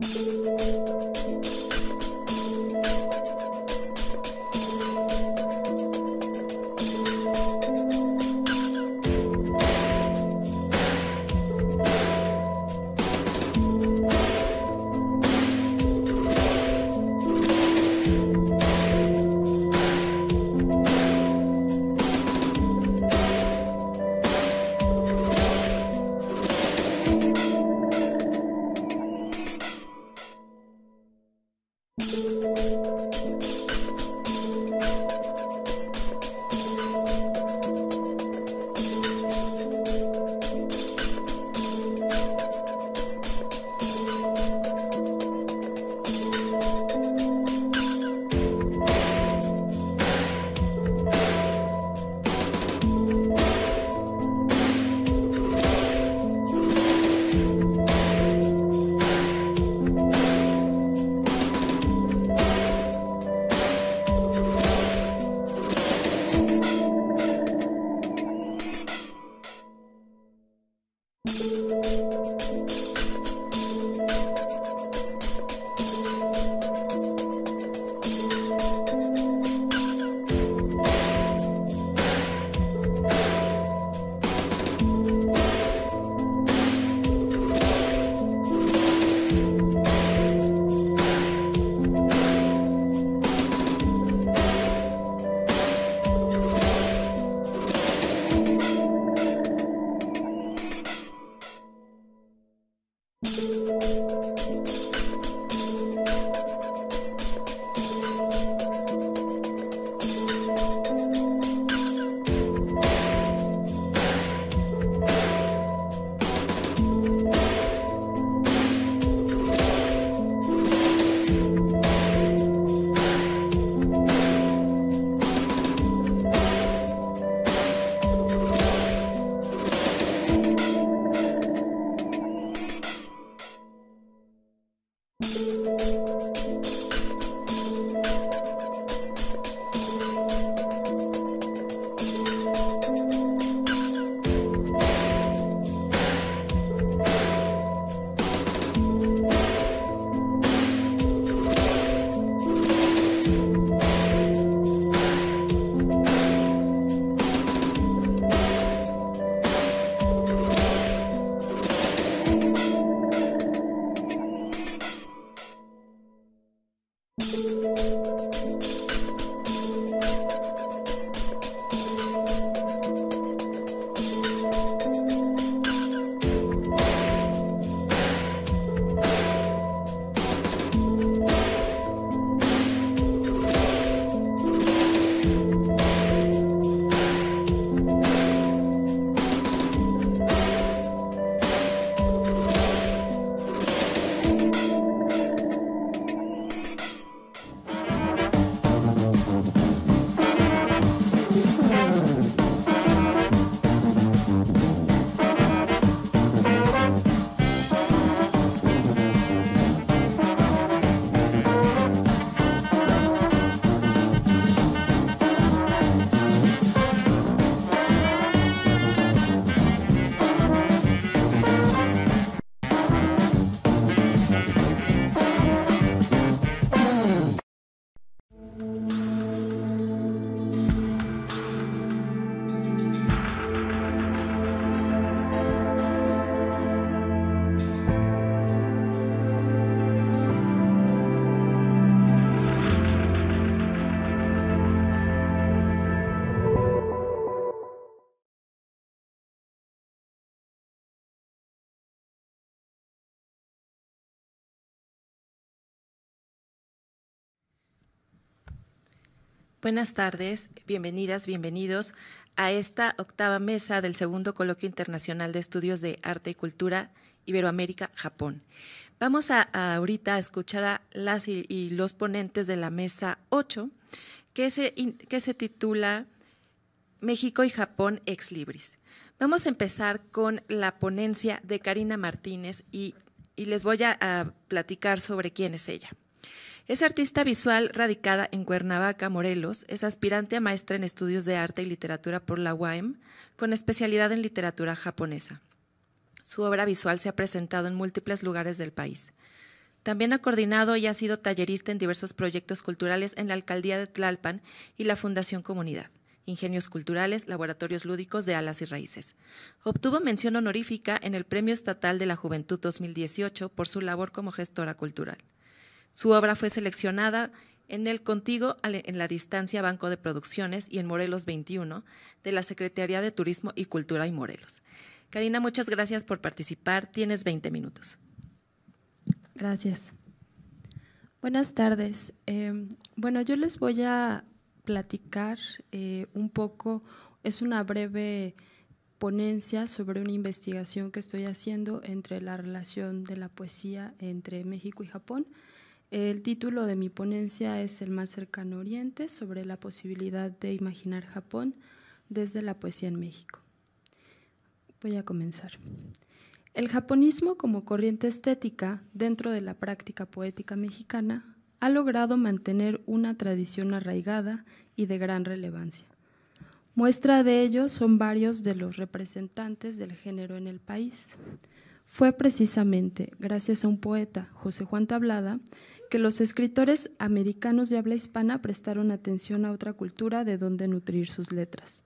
Música Buenas tardes, bienvenidas, bienvenidos a esta octava mesa del segundo coloquio internacional de estudios de arte y cultura Iberoamérica-Japón. Vamos a, ahorita a escuchar a las y, los ponentes de la mesa 8, que se, que se titula México y Japón ex libris. Vamos a empezar con la ponencia de Karina Martínez y, les voy a platicar sobre quién es ella. Es artista visual radicada en Cuernavaca, Morelos, es aspirante a maestra en estudios de arte y literatura por la UAM, con especialidad en literatura japonesa. Su obra visual se ha presentado en múltiples lugares del país. También ha coordinado y ha sido tallerista en diversos proyectos culturales en la Alcaldía de Tlalpan y la Fundación Comunidad, Ingenios Culturales, Laboratorios Lúdicos de Alas y Raíces. Obtuvo mención honorífica en el Premio Estatal de la Juventud 2018 por su labor como gestora cultural. Su obra fue seleccionada en el Contigo en la Distancia Banco de Producciones y en Morelos 21 de la Secretaría de Turismo y Cultura y Morelos. Karina, muchas gracias por participar. Tienes 20 minutos. Gracias. Buenas tardes. Em, bueno, yo les voy a platicar eh, un poco, es una breve ponencia sobre una investigación que estoy haciendo entre la relación de la poesía entre México y Japón. El título de mi ponencia es El más cercano Oriente sobre la posibilidad de imaginar Japón desde la poesía en México. Voy a comenzar. El japonismo como corriente estética dentro de la práctica poética mexicana ha logrado mantener una tradición arraigada y de gran relevancia. Muestra de ello son varios de los representantes del género en el país. Fue precisamente gracias a un poeta, José Juan Tablada, que los escritores americanos de habla hispana prestaron atención a otra cultura de donde nutrir sus letras.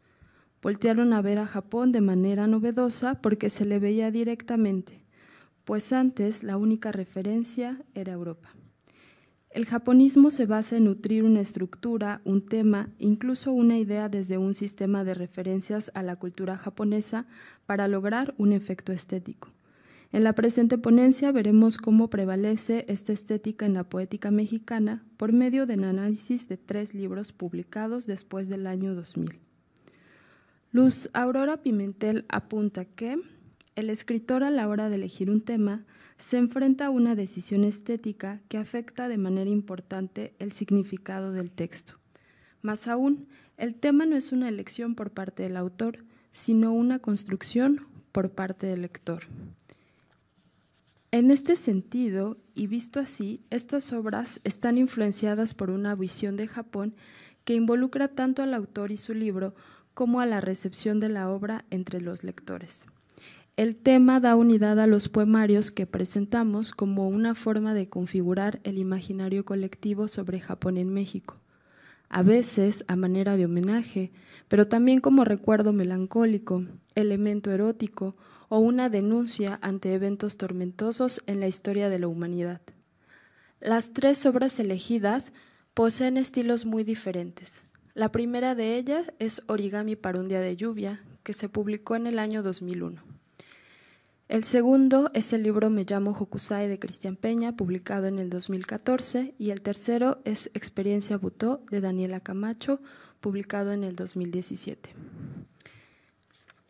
Voltearon a ver a Japón de manera novedosa porque se le veía directamente, pues antes la única referencia era Europa. El japonismo se basa en nutrir una estructura, un tema, incluso una idea desde un sistema de referencias a la cultura japonesa para lograr un efecto estético. En la presente ponencia veremos cómo prevalece esta estética en la poética mexicana por medio del análisis de tres libros publicados después del año 2000. Luz Aurora Pimentel apunta que el escritor a la hora de elegir un tema se enfrenta a una decisión estética que afecta de manera importante el significado del texto. Más aún, el tema no es una elección por parte del autor, sino una construcción por parte del lector. En este sentido, y visto así, estas obras están influenciadas por una visión de Japón que involucra tanto al autor y su libro como a la recepción de la obra entre los lectores. El tema da unidad a los poemarios que presentamos como una forma de configurar el imaginario colectivo sobre Japón en México, a veces a manera de homenaje, pero también como recuerdo melancólico, elemento erótico o una denuncia ante eventos tormentosos en la historia de la humanidad. Las tres obras elegidas poseen estilos muy diferentes. La primera de ellas es Origami para un día de lluvia, que se publicó en el año 2001. El segundo es el libro Me llamo Hokusai de Cristian Peña, publicado en el 2014, y el tercero es Experiencia Butó de Daniela Camacho, publicado en el 2017.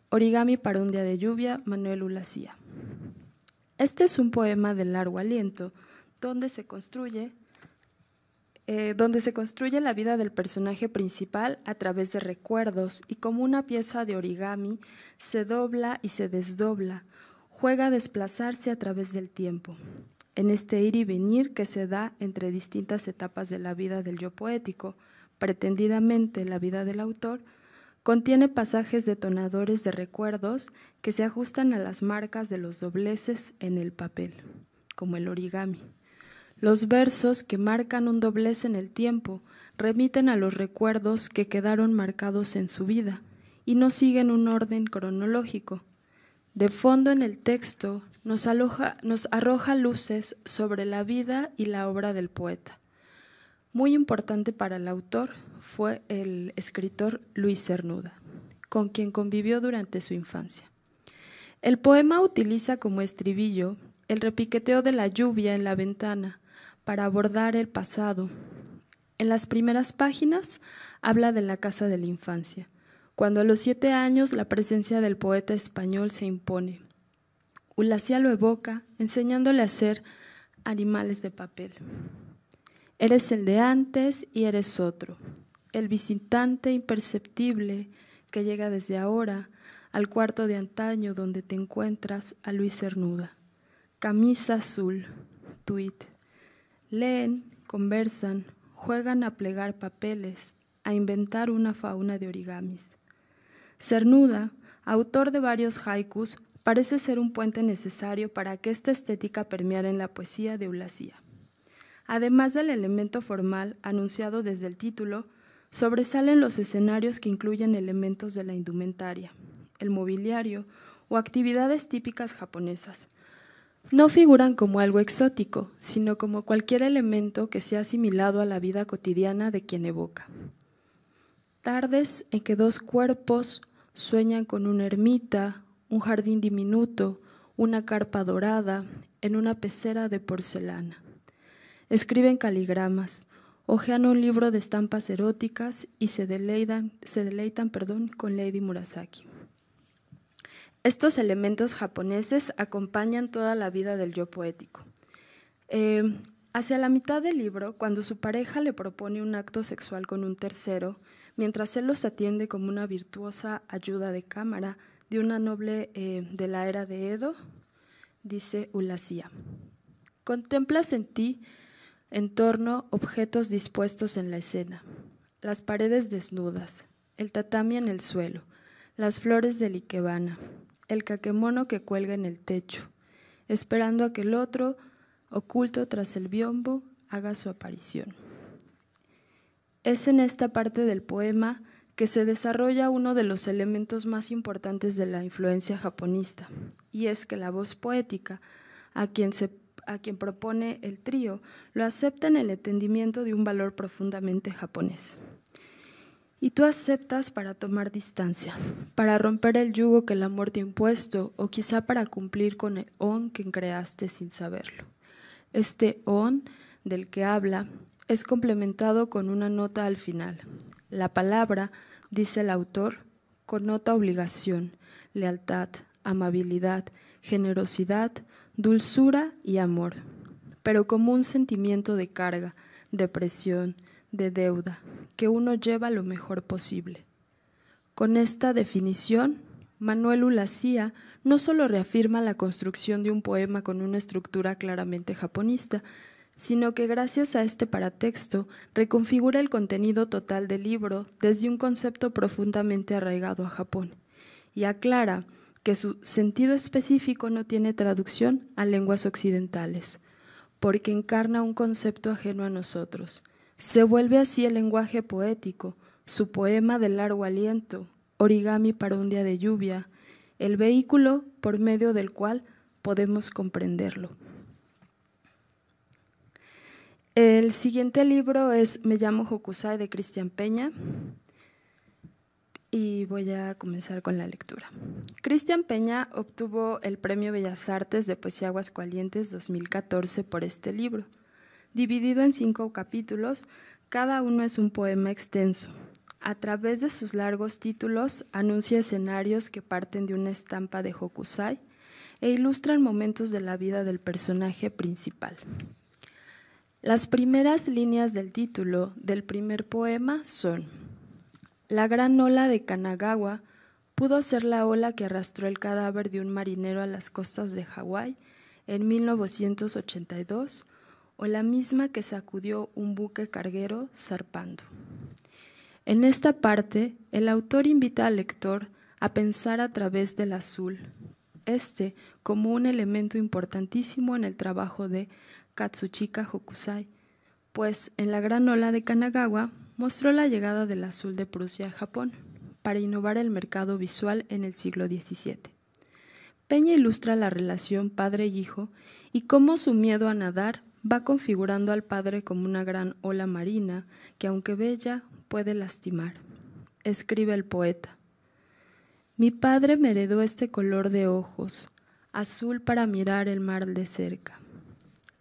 Origami para un día de lluvia, Manuel Ulacía. Este es un poema de largo aliento, donde se construye eh, donde se construye la vida del personaje principal a través de recuerdos y como una pieza de origami se dobla y se desdobla, juega a desplazarse a través del tiempo, en este ir y venir que se da entre distintas etapas de la vida del yo poético, pretendidamente la vida del autor, Contiene pasajes detonadores de recuerdos que se ajustan a las marcas de los dobleces en el papel, como el origami. Los versos que marcan un doblez en el tiempo remiten a los recuerdos que quedaron marcados en su vida y no siguen un orden cronológico. De fondo en el texto nos, nos arroja luces sobre la vida y la obra del poeta. Muy importante para el autor, fue el escritor Luis Cernuda, con quien convivió durante su infancia. El poema utiliza como estribillo el repiqueteo de la lluvia en la ventana para abordar el pasado. En las primeras páginas habla de la casa de la infancia, cuando a los siete años la presencia del poeta español se impone. Ulacia lo evoca, enseñándole a ser animales de papel. Eres el de antes y eres otro el visitante imperceptible que llega desde ahora al cuarto de antaño donde te encuentras a Luis Cernuda. Camisa azul, tweet. Leen, conversan, juegan a plegar papeles, a inventar una fauna de origamis. Cernuda, autor de varios haikus, parece ser un puente necesario para que esta estética permeara en la poesía de Ulacía. Además del elemento formal anunciado desde el título, sobresalen los escenarios que incluyen elementos de la indumentaria, el mobiliario o actividades típicas japonesas. No figuran como algo exótico, sino como cualquier elemento que sea asimilado a la vida cotidiana de quien evoca. Tardes en que dos cuerpos sueñan con una ermita, un jardín diminuto, una carpa dorada, en una pecera de porcelana. Escriben caligramas, ojean un libro de estampas eróticas y se deleitan, se deleitan perdón, con Lady Murasaki. Estos elementos japoneses acompañan toda la vida del yo poético. Em, hacia la mitad del libro, cuando su pareja le propone un acto sexual con un tercero, mientras él los atiende como una virtuosa ayuda de cámara de una noble eh, de la era de Edo, dice Ulasia. Contemplas en ti en torno, objetos dispuestos en la escena. Las paredes desnudas, el tatami en el suelo, las flores del ikebana, el kakemono que cuelga en el techo, esperando a que el otro, oculto tras el biombo, haga su aparición. Es en esta parte del poema que se desarrolla uno de los elementos más importantes de la influencia japonista, y es que la voz poética, a quien se a quien propone el trío, lo acepta en el entendimiento de un valor profundamente japonés. Y tú aceptas para tomar distancia, para romper el yugo que el amor te ha impuesto o quizá para cumplir con el on que creaste sin saberlo. Este on del que habla es complementado con una nota al final. La palabra, dice el autor, connota obligación, lealtad, amabilidad, generosidad, dulzura y amor, pero como un sentimiento de carga, de presión, de deuda, que uno lleva lo mejor posible. Con esta definición, Manuel Ulacía no solo reafirma la construcción de un poema con una estructura claramente japonista, sino que gracias a este paratexto reconfigura el contenido total del libro desde un concepto profundamente arraigado a Japón y aclara que su sentido específico no tiene traducción a lenguas occidentales, porque encarna un concepto ajeno a nosotros. Se vuelve así el lenguaje poético, su poema de largo aliento, origami para un día de lluvia, el vehículo por medio del cual podemos comprenderlo. El siguiente libro es Me llamo Hokusai de Cristian Peña y voy a comenzar con la lectura. Cristian Peña obtuvo el Premio Bellas Artes de Poesía Aguascalientes 2014 por este libro. Dividido en cinco capítulos, cada uno es un poema extenso. A través de sus largos títulos anuncia escenarios que parten de una estampa de Hokusai e ilustran momentos de la vida del personaje principal. Las primeras líneas del título del primer poema son la gran ola de Kanagawa pudo ser la ola que arrastró el cadáver de un marinero a las costas de Hawái en 1982 o la misma que sacudió un buque carguero zarpando. En esta parte, el autor invita al lector a pensar a través del azul, este como un elemento importantísimo en el trabajo de Katsuchika Hokusai, pues en la gran ola de Kanagawa mostró la llegada del azul de Prusia a Japón para innovar el mercado visual en el siglo XVII. Peña ilustra la relación padre-hijo e y cómo su miedo a nadar va configurando al padre como una gran ola marina que, aunque bella, puede lastimar. Escribe el poeta. Mi padre me heredó este color de ojos, azul para mirar el mar de cerca.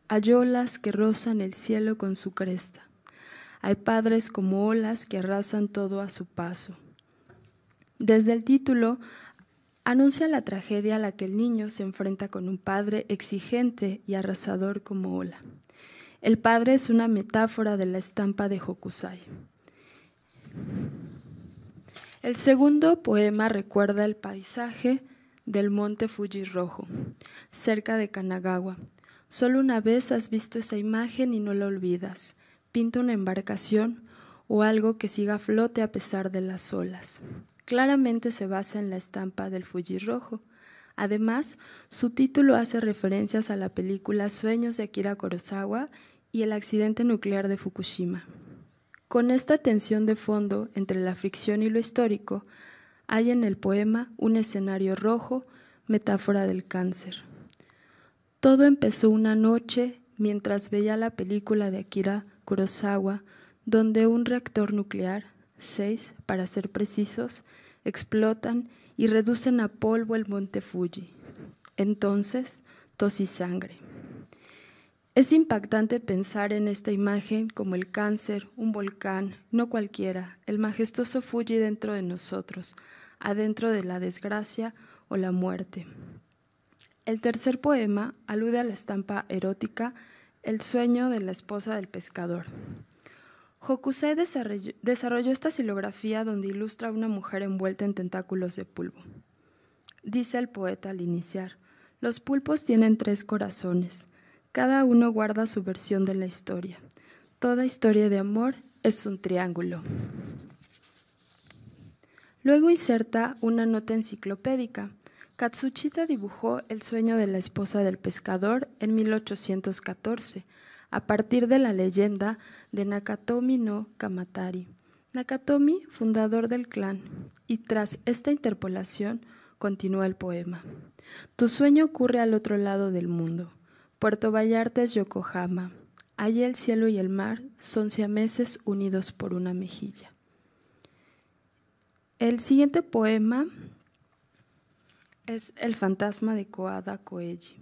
Hay olas que rozan el cielo con su cresta hay padres como olas que arrasan todo a su paso. Desde el título, anuncia la tragedia a la que el niño se enfrenta con un padre exigente y arrasador como ola. El padre es una metáfora de la estampa de Hokusai. El segundo poema recuerda el paisaje del monte Fuji Rojo, cerca de Kanagawa. Solo una vez has visto esa imagen y no la olvidas pinta una embarcación o algo que siga a flote a pesar de las olas. Claramente se basa en la estampa del Fuji rojo. Además, su título hace referencias a la película Sueños de Akira Kurosawa y el accidente nuclear de Fukushima. Con esta tensión de fondo entre la fricción y lo histórico, hay en el poema un escenario rojo, metáfora del cáncer. Todo empezó una noche mientras veía la película de Akira Kurosawa, donde un reactor nuclear, seis para ser precisos, explotan y reducen a polvo el monte Fuji. Entonces, tos y sangre. Es impactante pensar en esta imagen como el cáncer, un volcán, no cualquiera, el majestuoso Fuji dentro de nosotros, adentro de la desgracia o la muerte. El tercer poema alude a la estampa erótica el sueño de la esposa del pescador. Hokusai desarrolló esta silografía donde ilustra a una mujer envuelta en tentáculos de pulpo. Dice el poeta al iniciar, los pulpos tienen tres corazones, cada uno guarda su versión de la historia. Toda historia de amor es un triángulo. Luego inserta una nota enciclopédica Katsuchita dibujó El sueño de la esposa del pescador en 1814, a partir de la leyenda de Nakatomi no Kamatari. Nakatomi, fundador del clan, y tras esta interpolación continúa el poema. Tu sueño ocurre al otro lado del mundo. Puerto Vallarta es Yokohama. Allí el cielo y el mar son siameses unidos por una mejilla. El siguiente poema es El fantasma de Koada Koeji.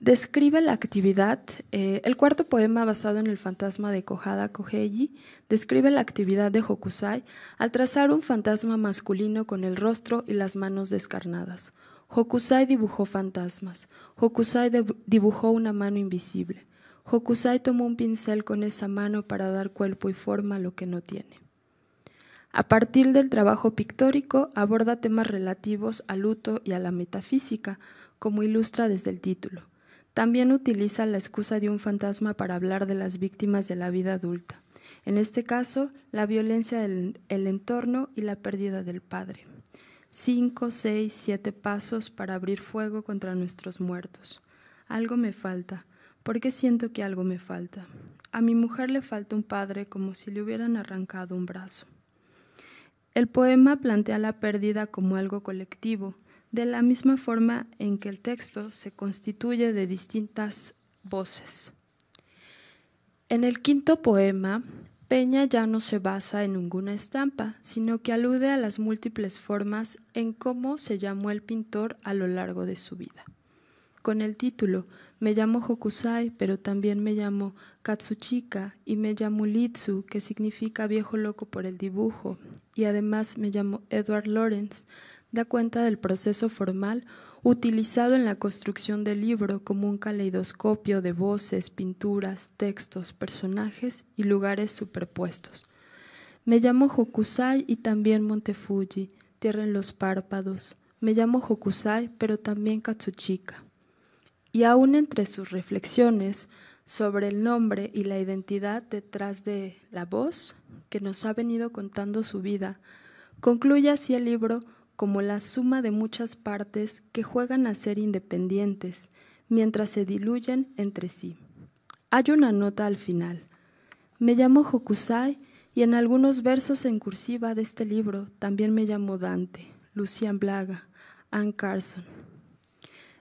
Describe la actividad, eh, el cuarto poema basado en el fantasma de Kohada Koheji, describe la actividad de Hokusai al trazar un fantasma masculino con el rostro y las manos descarnadas. Hokusai dibujó fantasmas. Hokusai dibujó una mano invisible. Hokusai tomó un pincel con esa mano para dar cuerpo y forma a lo que no tiene. A partir del trabajo pictórico aborda temas relativos al luto y a la metafísica, como ilustra desde el título. También utiliza la excusa de un fantasma para hablar de las víctimas de la vida adulta, en este caso, la violencia del entorno y la pérdida del padre. Cinco, seis, siete pasos para abrir fuego contra nuestros muertos. Algo me falta. ¿Por qué siento que algo me falta? A mi mujer le falta un padre como si le hubieran arrancado un brazo. El poema plantea la pérdida como algo colectivo, de la misma forma en que el texto se constituye de distintas voces. En el quinto poema, Peña ya no se basa en ninguna estampa, sino que alude a las múltiples formas en cómo se llamó el pintor a lo largo de su vida. Con el título me llamo Hokusai, pero también me llamo Katsuchika y me llamo Litsu, que significa viejo loco por el dibujo, y además me llamo Edward Lawrence. Da cuenta del proceso formal utilizado en la construcción del libro como un caleidoscopio de voces, pinturas, textos, personajes y lugares superpuestos. Me llamo Hokusai y también Montefuji, tierra en los párpados. Me llamo Hokusai, pero también Katsuchika y aún entre sus reflexiones sobre el nombre y la identidad detrás de la voz que nos ha venido contando su vida, concluye así el libro como la suma de muchas partes que juegan a ser independientes mientras se diluyen entre sí. Hay una nota al final. Me llamo Hokusai y en algunos versos en cursiva de este libro también me llamo Dante, Lucian Blaga, Anne Carson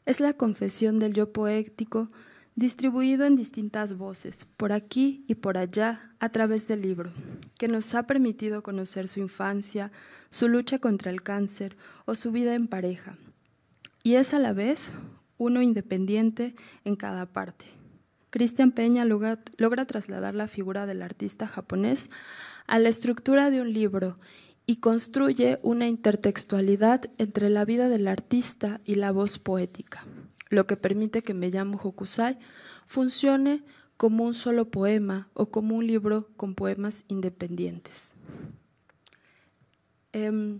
es la confesión del yo poético distribuido en distintas voces, por aquí y por allá, a través del libro, que nos ha permitido conocer su infancia, su lucha contra el cáncer o su vida en pareja. Y es a la vez uno independiente en cada parte. Cristian Peña logra, logra trasladar la figura del artista japonés a la estructura de un libro y construye una intertextualidad entre la vida del artista y la voz poética, lo que permite que Me llamo Hokusai funcione como un solo poema o como un libro con poemas independientes. Em,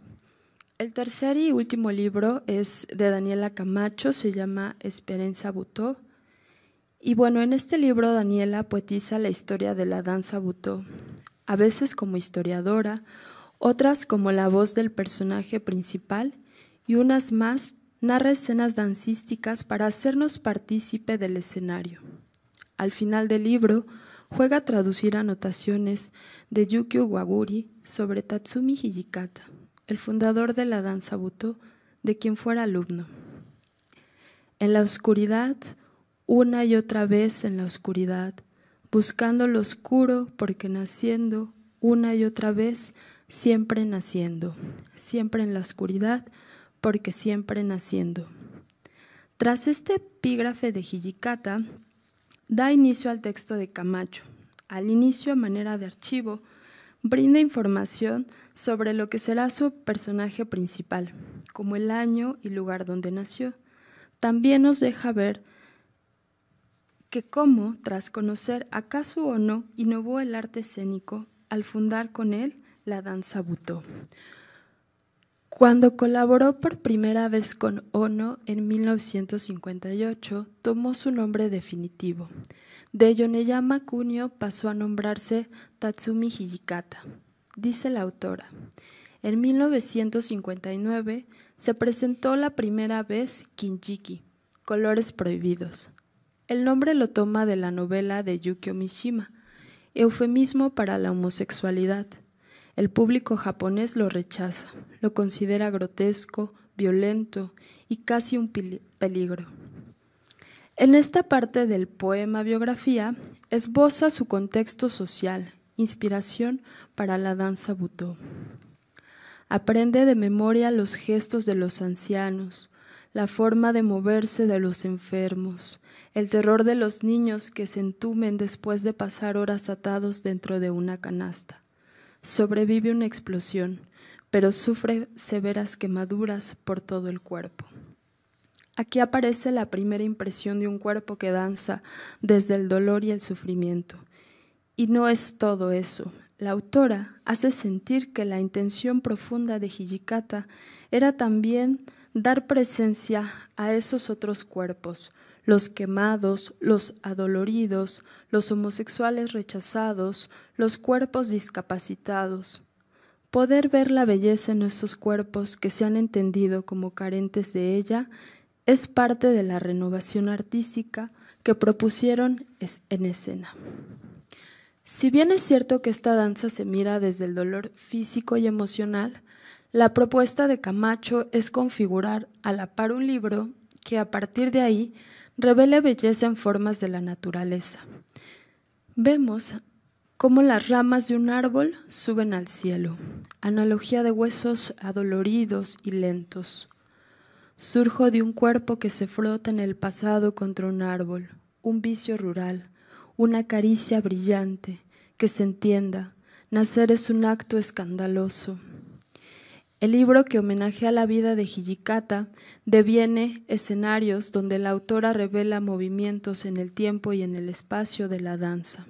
el tercer y último libro es de Daniela Camacho, se llama Esperanza Butó. Y bueno, en este libro Daniela poetiza la historia de la danza Butó, a veces como historiadora, otras como la voz del personaje principal y unas más narra escenas dancísticas para hacernos partícipe del escenario. Al final del libro, juega a traducir anotaciones de Yukio Waburi sobre Tatsumi Hijikata, el fundador de la danza Buto, de quien fuera alumno. En la oscuridad, una y otra vez en la oscuridad, buscando lo oscuro porque naciendo una y otra vez siempre naciendo, siempre en la oscuridad, porque siempre naciendo. Tras este epígrafe de Hijikata, da inicio al texto de Camacho. Al inicio, a manera de archivo, brinda información sobre lo que será su personaje principal, como el año y lugar donde nació. También nos deja ver que cómo, tras conocer acaso o no, innovó el arte escénico al fundar con él la danza butó. Cuando colaboró por primera vez con Ono en 1958, tomó su nombre definitivo. De Yoneyama Kunio pasó a nombrarse Tatsumi Hijikata, dice la autora. En 1959 se presentó la primera vez Kinjiki, Colores Prohibidos. El nombre lo toma de la novela de Yukio Mishima, Eufemismo para la homosexualidad, el público japonés lo rechaza, lo considera grotesco, violento y casi un peligro. En esta parte del poema biografía esboza su contexto social, inspiración para la danza butó. Aprende de memoria los gestos de los ancianos, la forma de moverse de los enfermos, el terror de los niños que se entumen después de pasar horas atados dentro de una canasta. Sobrevive una explosión, pero sufre severas quemaduras por todo el cuerpo. Aquí aparece la primera impresión de un cuerpo que danza desde el dolor y el sufrimiento. Y no es todo eso. La autora hace sentir que la intención profunda de Hijikata era también dar presencia a esos otros cuerpos, los quemados, los adoloridos, los homosexuales rechazados, los cuerpos discapacitados. Poder ver la belleza en nuestros cuerpos que se han entendido como carentes de ella es parte de la renovación artística que propusieron en escena. Si bien es cierto que esta danza se mira desde el dolor físico y emocional, la propuesta de Camacho es configurar a la par un libro que a partir de ahí revela belleza en formas de la naturaleza. Vemos cómo las ramas de un árbol suben al cielo, analogía de huesos adoloridos y lentos. Surjo de un cuerpo que se frota en el pasado contra un árbol, un vicio rural, una caricia brillante, que se entienda, nacer es un acto escandaloso. El libro que homenajea la vida de Hijikata deviene escenarios donde la autora revela movimientos en el tiempo y en el espacio de la danza.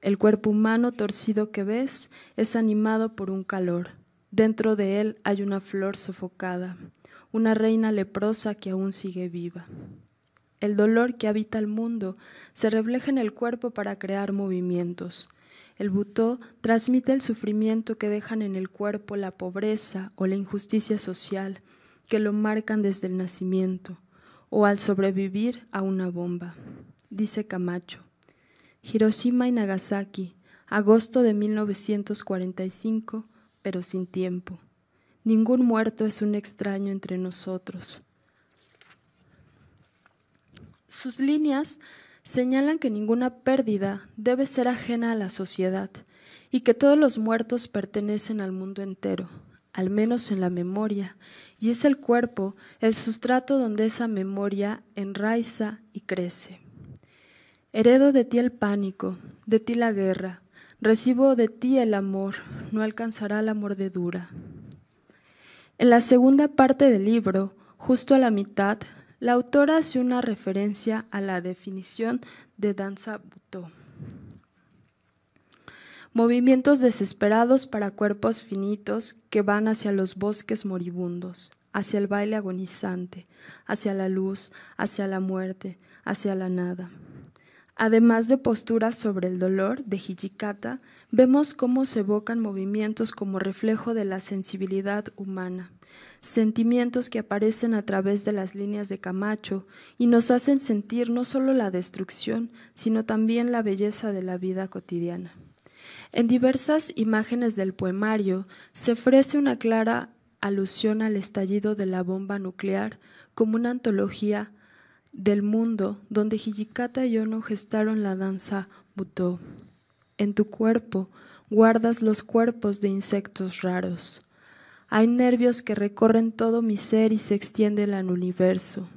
El cuerpo humano torcido que ves es animado por un calor. Dentro de él hay una flor sofocada, una reina leprosa que aún sigue viva. El dolor que habita el mundo se refleja en el cuerpo para crear movimientos. El butó transmite el sufrimiento que dejan en el cuerpo la pobreza o la injusticia social que lo marcan desde el nacimiento o al sobrevivir a una bomba. Dice Camacho. Hiroshima y Nagasaki, agosto de 1945, pero sin tiempo. Ningún muerto es un extraño entre nosotros. Sus líneas señalan que ninguna pérdida debe ser ajena a la sociedad y que todos los muertos pertenecen al mundo entero, al menos en la memoria, y es el cuerpo el sustrato donde esa memoria enraiza y crece. Heredo de ti el pánico, de ti la guerra, recibo de ti el amor, no alcanzará la mordedura. En la segunda parte del libro, justo a la mitad, la autora hace una referencia a la definición de danza butó. Movimientos desesperados para cuerpos finitos que van hacia los bosques moribundos, hacia el baile agonizante, hacia la luz, hacia la muerte, hacia la nada. Además de posturas sobre el dolor de Hijikata, vemos cómo se evocan movimientos como reflejo de la sensibilidad humana sentimientos que aparecen a través de las líneas de Camacho y nos hacen sentir no solo la destrucción, sino también la belleza de la vida cotidiana. En diversas imágenes del poemario se ofrece una clara alusión al estallido de la bomba nuclear como una antología del mundo donde Hijikata y Ono gestaron la danza Butó. En tu cuerpo guardas los cuerpos de insectos raros. Hay nervios que recorren todo mi ser y se extienden al universo.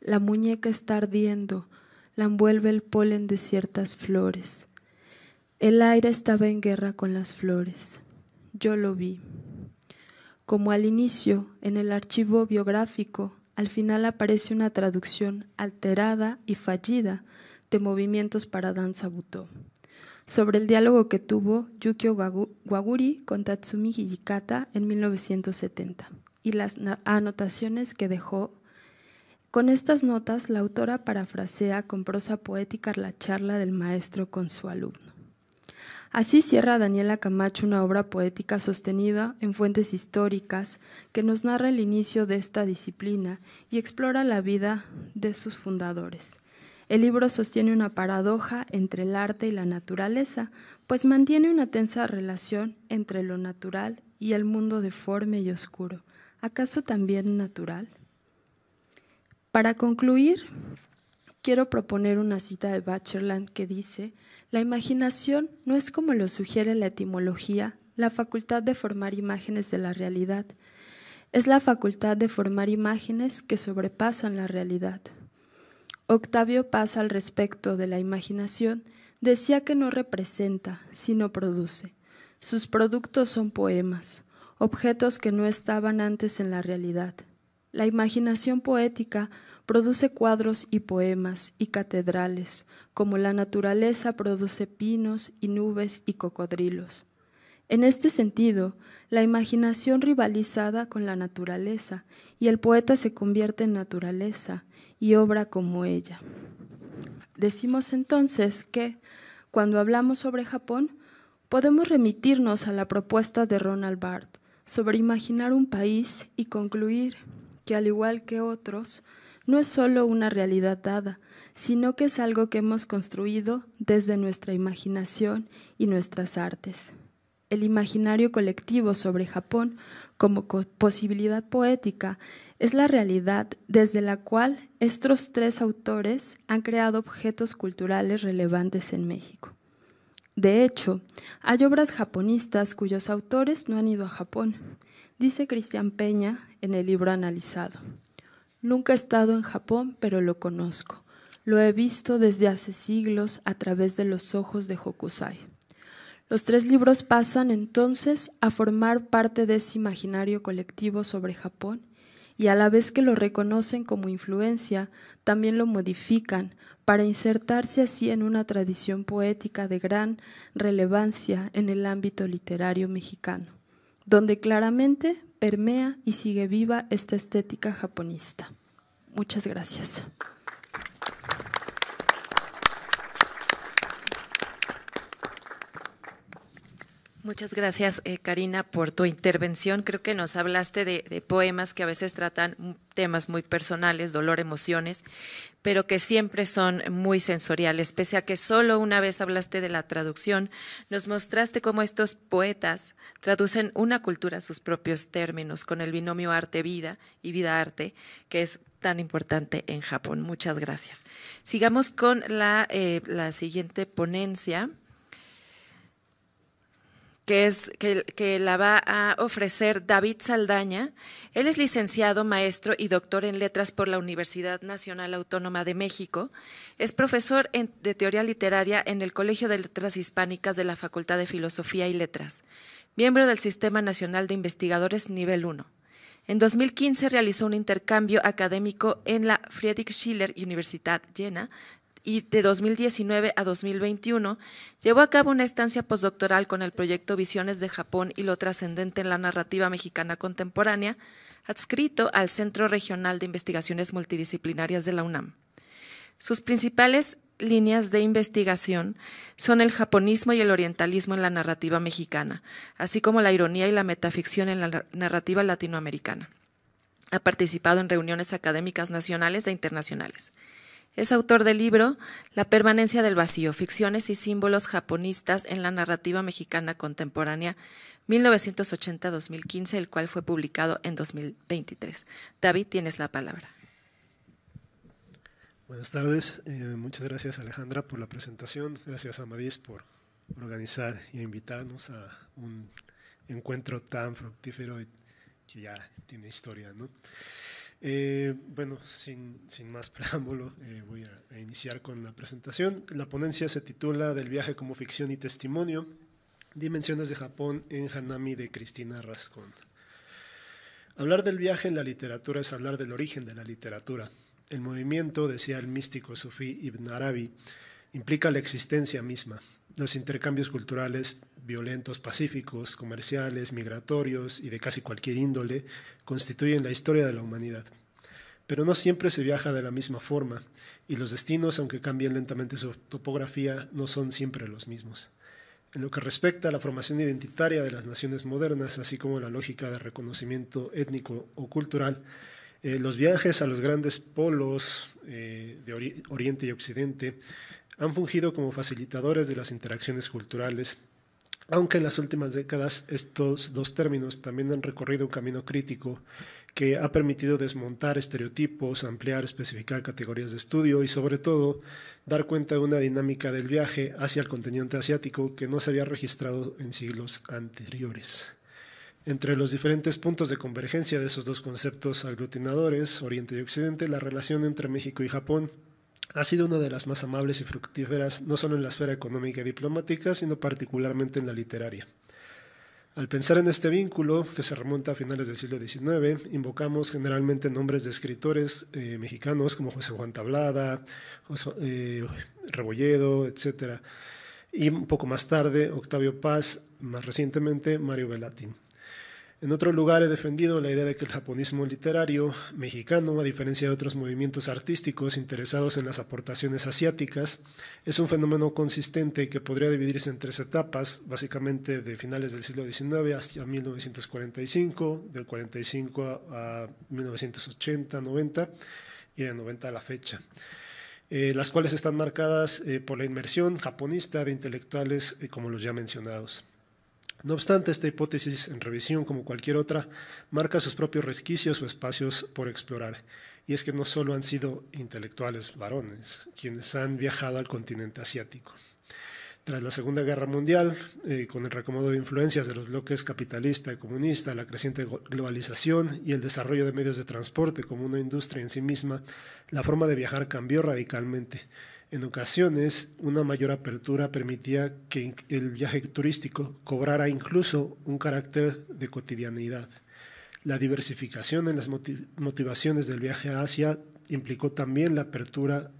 La muñeca está ardiendo, la envuelve el polen de ciertas flores. El aire estaba en guerra con las flores. Yo lo vi. Como al inicio, en el archivo biográfico, al final aparece una traducción alterada y fallida de movimientos para danza butó sobre el diálogo que tuvo Yukio Waguri con Tatsumi Hijikata en 1970 y las anotaciones que dejó. Con estas notas, la autora parafrasea con prosa poética la charla del maestro con su alumno. Así cierra Daniela Camacho una obra poética sostenida en fuentes históricas que nos narra el inicio de esta disciplina y explora la vida de sus fundadores. El libro sostiene una paradoja entre el arte y la naturaleza, pues mantiene una tensa relación entre lo natural y el mundo deforme y oscuro, acaso también natural. Para concluir, quiero proponer una cita de Bacherland que dice, la imaginación no es como lo sugiere la etimología, la facultad de formar imágenes de la realidad, es la facultad de formar imágenes que sobrepasan la realidad. Octavio Paz al respecto de la imaginación decía que no representa, sino produce. Sus productos son poemas, objetos que no estaban antes en la realidad. La imaginación poética produce cuadros y poemas y catedrales, como la naturaleza produce pinos y nubes y cocodrilos. En este sentido, la imaginación rivalizada con la naturaleza, y el poeta se convierte en naturaleza y obra como ella. Decimos entonces que, cuando hablamos sobre Japón, podemos remitirnos a la propuesta de Ronald Barth sobre imaginar un país y concluir que, al igual que otros, no es solo una realidad dada, sino que es algo que hemos construido desde nuestra imaginación y nuestras artes el imaginario colectivo sobre Japón como posibilidad poética es la realidad desde la cual estos tres autores han creado objetos culturales relevantes en México. De hecho, hay obras japonistas cuyos autores no han ido a Japón, dice Cristian Peña en el libro analizado. Nunca he estado en Japón, pero lo conozco. Lo he visto desde hace siglos a través de los ojos de Hokusai. Los tres libros pasan entonces a formar parte de ese imaginario colectivo sobre Japón y a la vez que lo reconocen como influencia, también lo modifican para insertarse así en una tradición poética de gran relevancia en el ámbito literario mexicano, donde claramente permea y sigue viva esta estética japonista. Muchas gracias. Muchas gracias, eh, Karina, por tu intervención. Creo que nos hablaste de, poemas que a veces tratan temas muy personales, dolor, emociones, pero que siempre son muy sensoriales. Pese a que solo una vez hablaste de la traducción, nos mostraste cómo estos poetas traducen una cultura a sus propios términos, con el binomio arte-vida y vida-arte, que es tan importante en Japón. Muchas gracias. Sigamos con la, eh, la siguiente ponencia que, es, que, la va a ofrecer David Saldaña. Él es licenciado, maestro y doctor en letras por la Universidad Nacional Autónoma de México. Es profesor de teoría literaria en el Colegio de Letras Hispánicas de la Facultad de Filosofía y Letras. Miembro del Sistema Nacional de Investigadores Nivel 1. En 2015 realizó un intercambio académico en la Friedrich Schiller Universidad Jena, y de 2019 a 2021 llevó a cabo una estancia postdoctoral con el proyecto Visiones de Japón y lo trascendente en la narrativa mexicana contemporánea, adscrito al Centro Regional de Investigaciones Multidisciplinarias de la UNAM. Sus principales líneas de investigación son el japonismo y el orientalismo en la narrativa mexicana, así como la ironía y la metaficción en la narrativa latinoamericana. Ha participado en reuniones académicas nacionales e internacionales. Es autor del libro La permanencia del vacío, ficciones y símbolos japonistas en la narrativa mexicana contemporánea 1980-2015, el cual fue publicado en 2023. David, tienes la palabra. Buenas tardes, eh, muchas gracias Alejandra por la presentación, gracias a por organizar y invitarnos a un encuentro tan fructífero que ya tiene historia. ¿no? Eh, bueno, sin, más preámbulo, eh, voy a, iniciar con la presentación. La ponencia se titula Del viaje como ficción y testimonio, Dimensiones de Japón en Hanami de Cristina Rascón. Hablar del viaje en la literatura es hablar del origen de la literatura. El movimiento, decía el místico sufí Ibn Arabi, implica la existencia misma, los intercambios culturales violentos, pacíficos, comerciales, migratorios y de casi cualquier índole constituyen la historia de la humanidad. Pero no siempre se viaja de la misma forma y los destinos, aunque cambien lentamente su topografía, no son siempre los mismos. En lo que respecta a la formación identitaria de las naciones modernas, así como la lógica de reconocimiento étnico o cultural, eh, los viajes a los grandes polos eh, de Oriente y Occidente han fungido como facilitadores de las interacciones culturales, aunque en las últimas décadas estos dos términos también han recorrido un camino crítico que ha permitido desmontar estereotipos, ampliar, especificar categorías de estudio y sobre todo dar cuenta de una dinámica del viaje hacia el continente asiático que no se había registrado en siglos anteriores. Entre los diferentes puntos de convergencia de esos dos conceptos aglutinadores, Oriente y Occidente, la relación entre México y Japón ha sido una de las más amables y fructíferas no solo en la esfera económica y diplomática, sino particularmente en la literaria. Al pensar en este vínculo, que se remonta a finales del siglo XIX, invocamos generalmente nombres de escritores eh, mexicanos como José Juan Tablada, José, eh, Rebolledo, etc. Y un poco más tarde, Octavio Paz, más recientemente, Mario Velatín. En otro lugar he defendido la idea de que el japonismo literario mexicano, a diferencia de otros movimientos artísticos interesados en las aportaciones asiáticas, es un fenómeno consistente que podría dividirse en tres etapas, básicamente de finales del siglo XIX hasta 1945, del 45 a 1980-90 y de 90 a la fecha. Eh, las cuales están marcadas eh, por la inmersión japonista de intelectuales eh, como los ya mencionados. No obstante, esta hipótesis, en revisión como cualquier otra, marca sus propios resquicios o espacios por explorar. Y es que no solo han sido intelectuales varones quienes han viajado al continente asiático. Tras la Segunda Guerra Mundial, eh, con el recomodo de influencias de los bloques capitalista y comunista, la creciente globalización y el desarrollo de medios de transporte como una industria en sí misma, la forma de viajar cambió radicalmente en ocasiones, una mayor apertura permitía que el viaje turístico cobrara incluso un carácter de cotidianidad. La diversificación en las motivaciones del viaje a Asia implicó también la apertura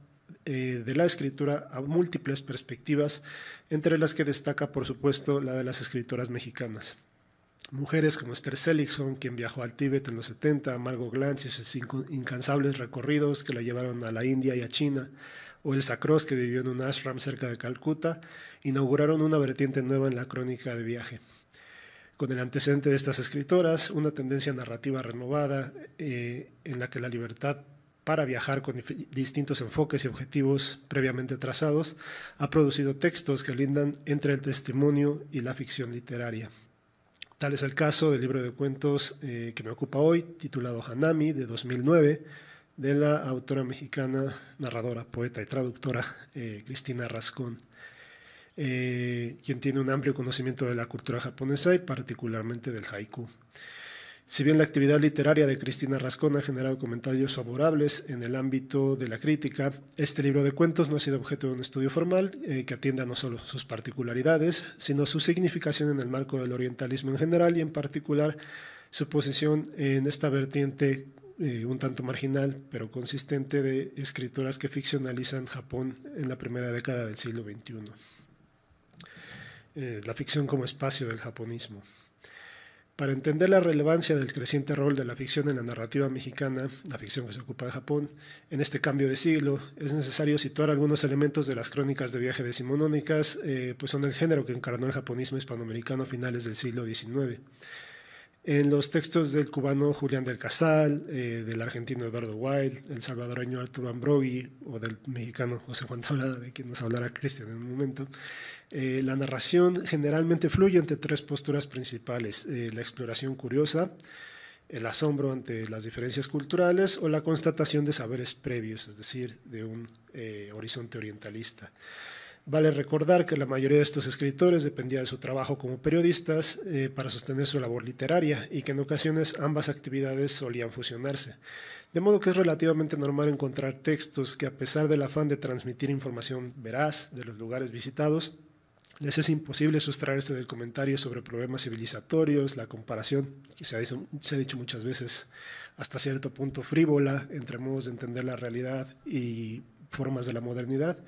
eh, de la escritura a múltiples perspectivas, entre las que destaca, por supuesto, la de las escritoras mexicanas. Mujeres como Esther Seligson, quien viajó al Tíbet en los 70, Margot Glantz y sus incansables recorridos que la llevaron a la India y a China, o Elsa Cross, que vivió en un ashram cerca de Calcuta, inauguraron una vertiente nueva en la crónica de viaje. Con el antecedente de estas escritoras, una tendencia narrativa renovada eh, en la que la libertad para viajar con distintos enfoques y objetivos previamente trazados, ha producido textos que lindan entre el testimonio y la ficción literaria. Tal es el caso del libro de cuentos eh, que me ocupa hoy, titulado Hanami, de 2009, de la autora mexicana, narradora, poeta y traductora eh, Cristina Rascón, eh, quien tiene un amplio conocimiento de la cultura japonesa y particularmente del haiku. Si bien la actividad literaria de Cristina Rascón ha generado comentarios favorables en el ámbito de la crítica, este libro de cuentos no ha sido objeto de un estudio formal eh, que atienda no solo sus particularidades, sino su significación en el marco del orientalismo en general y en particular su posición en esta vertiente eh, un tanto marginal, pero consistente de escrituras que ficcionalizan Japón en la primera década del siglo XXI. Eh, la ficción como espacio del japonismo. Para entender la relevancia del creciente rol de la ficción en la narrativa mexicana, la ficción que se ocupa de Japón, en este cambio de siglo, es necesario situar algunos elementos de las crónicas de viaje decimonónicas, eh, pues son el género que encarnó el japonismo hispanoamericano a finales del siglo XIX en los textos del cubano Julián del Casal, eh, del argentino Eduardo Wild, el salvadoreño Arturo Ambrogi o del mexicano José Juan Tablada, de quien nos hablará Cristian en un momento, eh, la narración generalmente fluye entre tres posturas principales, eh, la exploración curiosa, el asombro ante las diferencias culturales o la constatación de saberes previos, es decir, de un horizonte orientalista. Vale recordar que la mayoría de estos escritores dependía de su trabajo como periodistas eh, para sostener su labor literaria y que en ocasiones ambas actividades solían fusionarse. De modo que es relativamente normal encontrar textos que a pesar del afán de transmitir información veraz de los lugares visitados, les es imposible sustraerse del comentario sobre problemas civilizatorios, la comparación, que se ha, dicho, muchas veces hasta cierto punto frívola entre modos de entender la realidad y formas de la modernidad,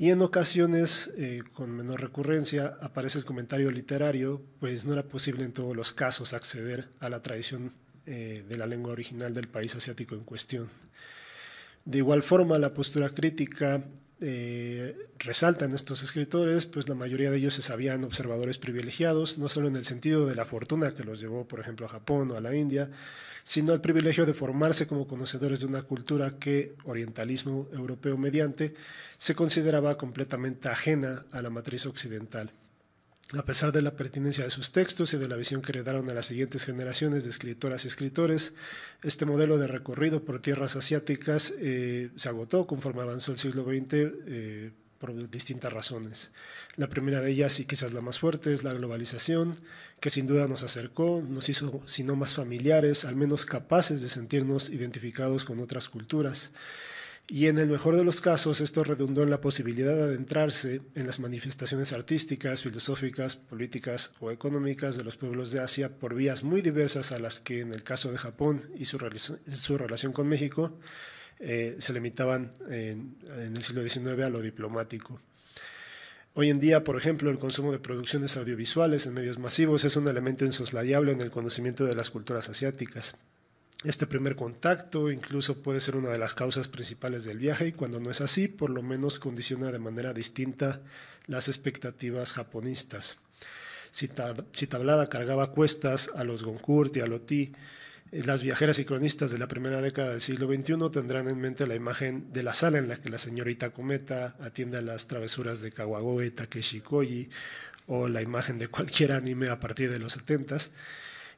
y en ocasiones, eh, con menor recurrencia, aparece el comentario literario, pues no era posible en todos los casos acceder a la tradición eh, de la lengua original del país asiático en cuestión. De igual forma, la postura crítica eh, resalta en estos escritores, pues la mayoría de ellos se sabían observadores privilegiados, no solo en el sentido de la fortuna que los llevó, por ejemplo, a Japón o a la India, sino el privilegio de formarse como conocedores de una cultura que, orientalismo europeo mediante, se consideraba completamente ajena a la matriz occidental. A pesar de la pertinencia de sus textos y de la visión que heredaron a las siguientes generaciones de escritoras y escritores, este modelo de recorrido por tierras asiáticas eh, se agotó conforme avanzó el siglo XX por distintas razones. La primera de ellas, y quizás la más fuerte, es la globalización, que sin duda nos acercó, nos hizo, sino más familiares, al menos capaces de sentirnos identificados con otras culturas. Y en el mejor de los casos, esto redundó en la posibilidad de adentrarse en las manifestaciones artísticas, filosóficas, políticas o económicas de los pueblos de Asia por vías muy diversas a las que en el caso de Japón y su, su relación con México, eh, se limitaban en, el siglo XIX a lo diplomático. Hoy en día, por ejemplo, el consumo de producciones audiovisuales en medios masivos es un elemento insoslayable en el conocimiento de las culturas asiáticas. Este primer contacto incluso puede ser una de las causas principales del viaje y cuando no es así, por lo menos condiciona de manera distinta las expectativas japonistas. Si, Tablada cargaba cuestas a los Goncourt y a Loti, eh, las viajeras y cronistas de la primera década del siglo XXI tendrán en mente la imagen de la sala en la que la señorita Cometa atiende las travesuras de Kawagoe Takeshi o la imagen de cualquier anime a partir de los 70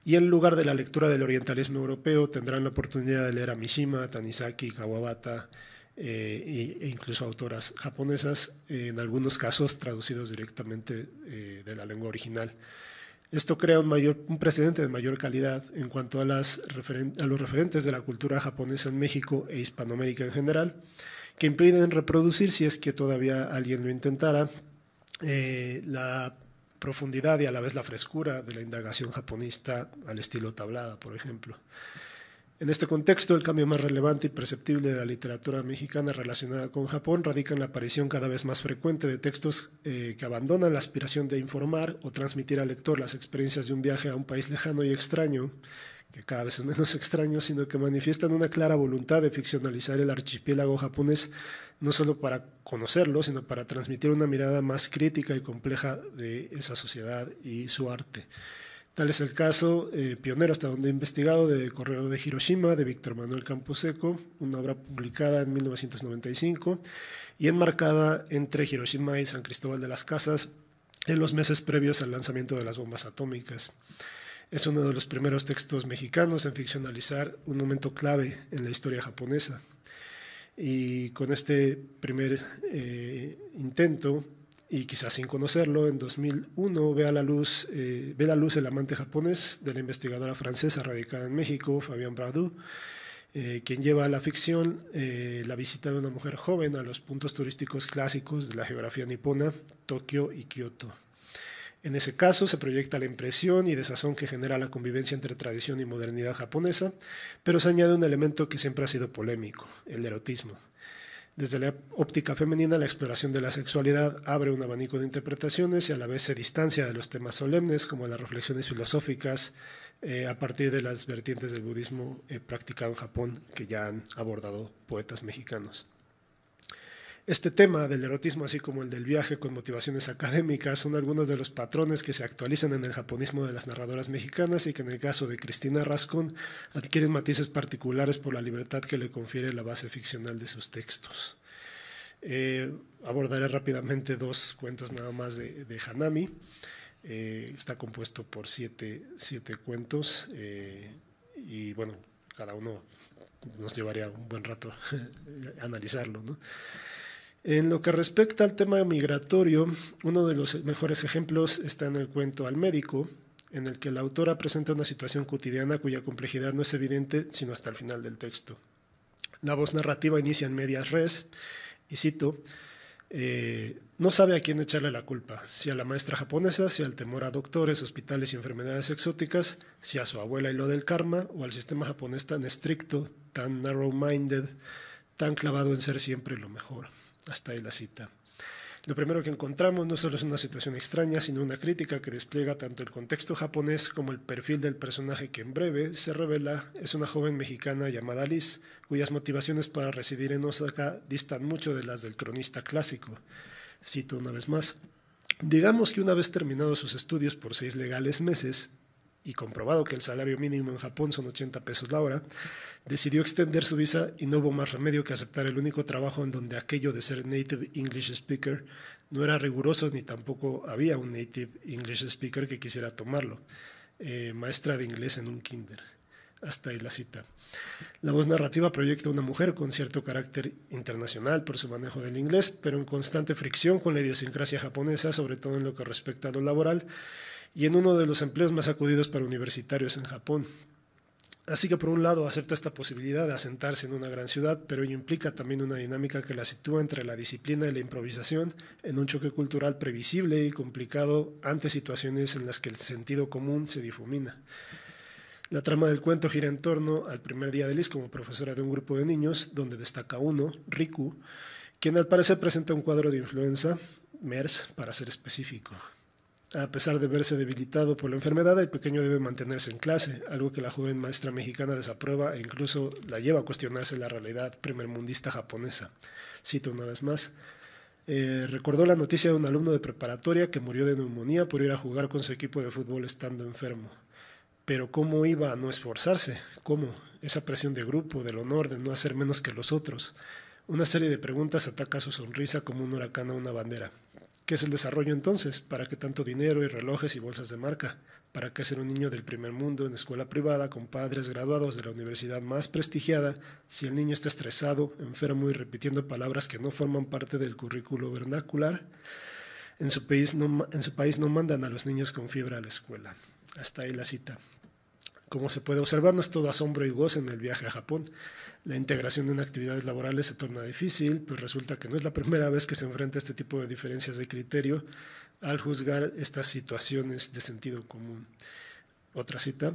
y en lugar de la lectura del orientalismo europeo tendrán la oportunidad de leer a Mishima, Tanizaki, Kawabata eh, e incluso autoras japonesas, en algunos casos traducidos directamente eh, de la lengua original. Esto crea un, precedente de mayor calidad en cuanto a, los referentes de la cultura japonesa en México e Hispanoamérica en general, que impiden reproducir, si es que todavía alguien lo intentara, eh, la profundidad y a la vez la frescura de la indagación japonista al estilo tablada, por ejemplo. En este contexto, el cambio más relevante y perceptible de la literatura mexicana relacionada con Japón radica en la aparición cada vez más frecuente de textos eh, que abandonan la aspiración de informar o transmitir al lector las experiencias de un viaje a un país lejano y extraño, que cada vez es menos extraño, sino que manifiestan una clara voluntad de ficcionalizar el archipiélago japonés no solo para conocerlo, sino para transmitir una mirada más crítica y compleja de esa sociedad y su arte. Tal es el caso, eh, pionero hasta donde he investigado, de Correo de Hiroshima, de Víctor Manuel Camposeco, una obra publicada en 1995 y enmarcada entre Hiroshima y San Cristóbal de las Casas en los meses previos al lanzamiento de las bombas atómicas. Es uno de los primeros textos mexicanos en ficcionalizar un momento clave en la historia japonesa. Y con este primer eh, intento, y quizás sin conocerlo, en 2001 ve, a la luz, eh, la luz El amante japonés de la investigadora francesa radicada en México, Fabián Bradou, eh, quien lleva a la ficción eh, la visita de una mujer joven a los puntos turísticos clásicos de la geografía nipona, Tokio y Kioto. En ese caso se proyecta la impresión y desazón que genera la convivencia entre tradición y modernidad japonesa, pero se añade un elemento que siempre ha sido polémico, el erotismo desde la óptica femenina, la exploración de la sexualidad abre un abanico de interpretaciones y a la vez se distancia de los temas solemnes como las reflexiones filosóficas eh, a partir de las vertientes del budismo eh, practicado en Japón que ya han abordado poetas mexicanos. Este tema del erotismo, así como el del viaje con motivaciones académicas, son algunos de los patrones que se actualizan en el japonismo de las narradoras mexicanas y que en el caso de Cristina Rascón adquieren matices particulares por la libertad que le confiere la base ficcional de sus textos. Eh, abordaré rápidamente dos cuentos nada más de, Hanami. Eh, está compuesto por siete, cuentos eh, y bueno, cada uno nos llevaría un buen rato analizarlo. ¿no? En lo que respecta al tema migratorio, uno de los mejores ejemplos está en el cuento Al médico, en el que la autora presenta una situación cotidiana cuya complejidad no es evidente sino hasta el final del texto. La voz narrativa inicia en medias res, y cito, eh, no sabe a quién echarle la culpa, si a la maestra japonesa, si al temor a doctores, hospitales y enfermedades exóticas, si a su abuela y lo del karma, o al sistema japonés tan estricto, tan narrow-minded, tan clavado en ser siempre lo mejor. Hasta ahí la cita. Lo primero que encontramos no solo es una situación extraña, sino una crítica que despliega tanto el contexto japonés como el perfil del personaje que en breve se revela es una joven mexicana llamada Liz, cuyas motivaciones para residir en Osaka distan mucho de las del cronista clásico. Cito una vez más. Digamos que una vez terminados sus estudios por seis legales meses, y comprobado que el salario mínimo en Japón son 80 pesos la hora, decidió extender su visa y no hubo más remedio que aceptar el único trabajo en donde aquello de ser native English speaker no era riguroso ni tampoco había un native English speaker que quisiera tomarlo, eh, maestra de inglés en un kinder. Hasta ahí la cita. La voz narrativa proyecta una mujer con cierto carácter internacional por su manejo del inglés, pero en constante fricción con la idiosincrasia japonesa, sobre todo en lo que respecta a lo laboral, y en uno de los empleos más acudidos para universitarios en Japón. Así que por un lado acepta esta posibilidad de asentarse en una gran ciudad, pero ello implica también una dinámica que la sitúa entre la disciplina y la improvisación en un choque cultural previsible y complicado ante situaciones en las que el sentido común se difumina. La trama del cuento gira en torno al primer día de Liz como profesora de un grupo de niños, donde destaca uno, Riku, quien al parecer presenta un cuadro de influenza, MERS para ser específico. A pesar de verse debilitado por la enfermedad, el pequeño debe mantenerse en clase, algo que la joven maestra mexicana desaprueba e incluso la lleva a cuestionarse la realidad primermundista japonesa. Cito una vez más. Eh, recordó la noticia de un alumno de preparatoria que murió de neumonía por ir a jugar con su equipo de fútbol estando enfermo. Pero ¿cómo iba a no esforzarse? ¿Cómo? Esa presión de grupo, del honor, de no hacer menos que los otros. Una serie de preguntas ataca su sonrisa como un huracán a una bandera. ¿Qué es el desarrollo entonces? ¿Para qué tanto dinero y relojes y bolsas de marca? ¿Para qué ser un niño del primer mundo en escuela privada con padres graduados de la universidad más prestigiada si el niño está estresado, enfermo y repitiendo palabras que no forman parte del currículo vernacular? En su país no, en su país no mandan a los niños con fiebre a la escuela. Hasta ahí la cita. Como se puede observar, no es todo asombro y goce en el viaje a Japón. La integración en actividades laborales se torna difícil, pues resulta que no es la primera vez que se enfrenta a este tipo de diferencias de criterio al juzgar estas situaciones de sentido común. Otra cita.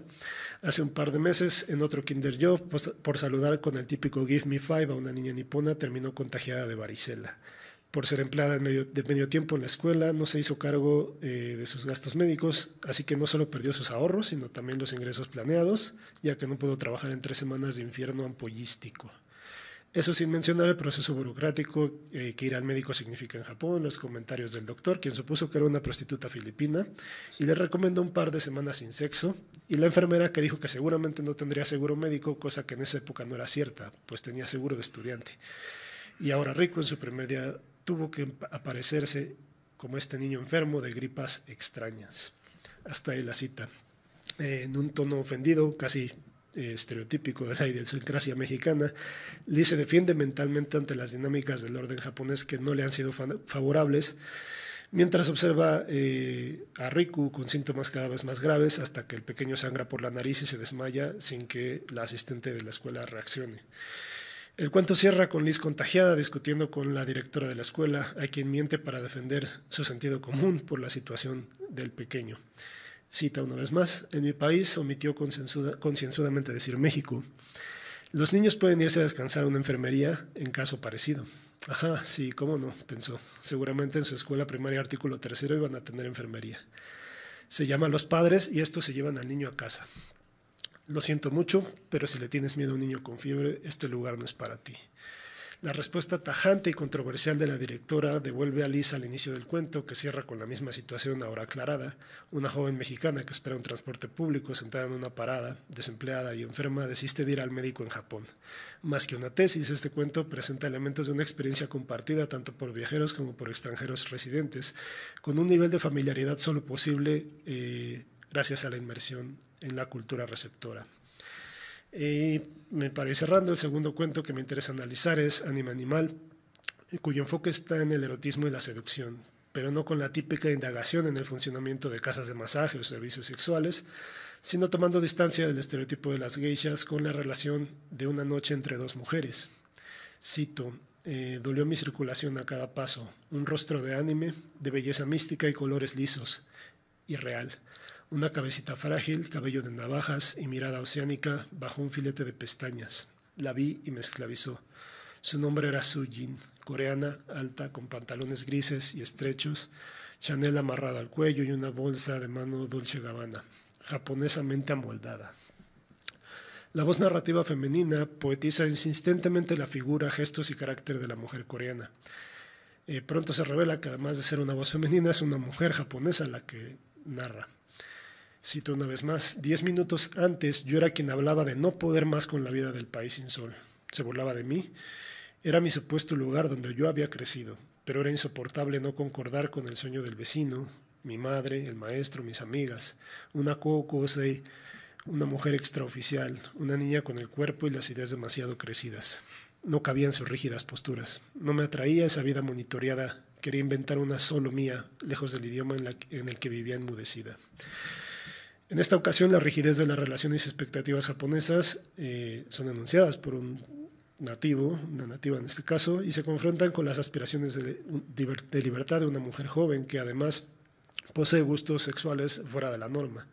Hace un par de meses, en otro Kinder Job, pues, por saludar con el típico Give Me Five a una niña nipona, terminó contagiada de varicela por ser empleada de medio tiempo en la escuela, no se hizo cargo eh, de sus gastos médicos, así que no solo perdió sus ahorros, sino también los ingresos planeados, ya que no pudo trabajar en tres semanas de infierno ampollístico. Eso sin mencionar el proceso burocrático eh, que ir al médico significa en Japón, los comentarios del doctor, quien supuso que era una prostituta filipina, y le recomendó un par de semanas sin sexo, y la enfermera que dijo que seguramente no tendría seguro médico, cosa que en esa época no era cierta, pues tenía seguro de estudiante. Y ahora rico en su primer día tuvo que aparecerse como este niño enfermo de gripas extrañas. Hasta ahí la cita. Eh, en un tono ofendido, casi eh, estereotípico de la idiosincrasia mexicana, Lee se defiende mentalmente ante las dinámicas del orden japonés que no le han sido favorables, mientras observa eh, a Riku con síntomas cada vez más graves hasta que el pequeño sangra por la nariz y se desmaya sin que la asistente de la escuela reaccione. El cuento cierra con Liz contagiada discutiendo con la directora de la escuela, a quien miente para defender su sentido común por la situación del pequeño. Cita una vez más, en mi país omitió concienzudamente decir México. Los niños pueden irse a descansar a una enfermería en caso parecido. Ajá, sí, cómo no, pensó. Seguramente en su escuela primaria artículo tercero iban a tener enfermería. Se llaman los padres y estos se llevan al niño a casa. Lo siento mucho, pero si le tienes miedo a un niño con fiebre, este lugar no es para ti. La respuesta tajante y controversial de la directora devuelve a Lisa al inicio del cuento, que cierra con la misma situación ahora aclarada. Una joven mexicana que espera un transporte público sentada en una parada, desempleada y enferma, desiste de ir al médico en Japón. Más que una tesis, este cuento presenta elementos de una experiencia compartida tanto por viajeros como por extranjeros residentes, con un nivel de familiaridad solo posible. Eh, gracias a la inmersión en la cultura receptora. Y eh, me parece raro el segundo cuento que me interesa analizar es Anima Animal, cuyo enfoque está en el erotismo y la seducción, pero no con la típica indagación en el funcionamiento de casas de masaje o servicios sexuales, sino tomando distancia del estereotipo de las geishas con la relación de una noche entre dos mujeres. Cito, eh, dolió mi circulación a cada paso, un rostro de anime, de belleza mística y colores lisos, y real una cabecita frágil, cabello de navajas y mirada oceánica bajo un filete de pestañas. La vi y me esclavizó. Su nombre era Sujin, coreana, alta, con pantalones grises y estrechos, Chanel amarrada al cuello y una bolsa de mano Dolce Gabbana, japonesamente amoldada. La voz narrativa femenina poetiza insistentemente la figura, gestos y carácter de la mujer coreana. Eh, pronto se revela que además de ser una voz femenina, es una mujer japonesa la que narra. Cito una vez más, diez minutos antes yo era quien hablaba de no poder más con la vida del país sin sol. Se burlaba de mí. Era mi supuesto lugar donde yo había crecido, pero era insoportable no concordar con el sueño del vecino, mi madre, el maestro, mis amigas, una cocosei, una mujer extraoficial, una niña con el cuerpo y las ideas demasiado crecidas. No cabían sus rígidas posturas. No me atraía esa vida monitoreada. Quería inventar una solo mía, lejos del idioma en el que vivía enmudecida. En esta ocasión, la rigidez de las relaciones y expectativas japonesas eh, son anunciadas por un nativo, una nativa en este caso, y se confrontan con las aspiraciones de, libertad de una mujer joven que además posee gustos sexuales fuera de la norma.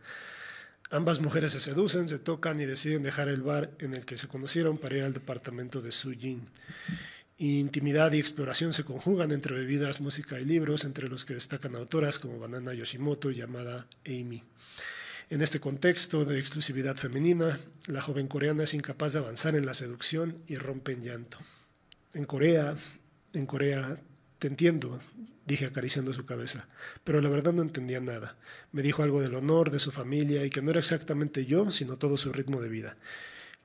Ambas mujeres se seducen, se tocan y deciden dejar el bar en el que se conocieron para ir al departamento de Sujin. Intimidad y exploración se conjugan entre bebidas, música y libros, entre los que destacan autoras como Banana Yoshimoto y llamada Amy. En este contexto de exclusividad femenina, la joven coreana es incapaz de avanzar en la seducción y rompe en llanto. En Corea, en Corea, te entiendo, dije acariciando su cabeza, pero la verdad no entendía nada. Me dijo algo del honor, de su familia y que no era exactamente yo, sino todo su ritmo de vida.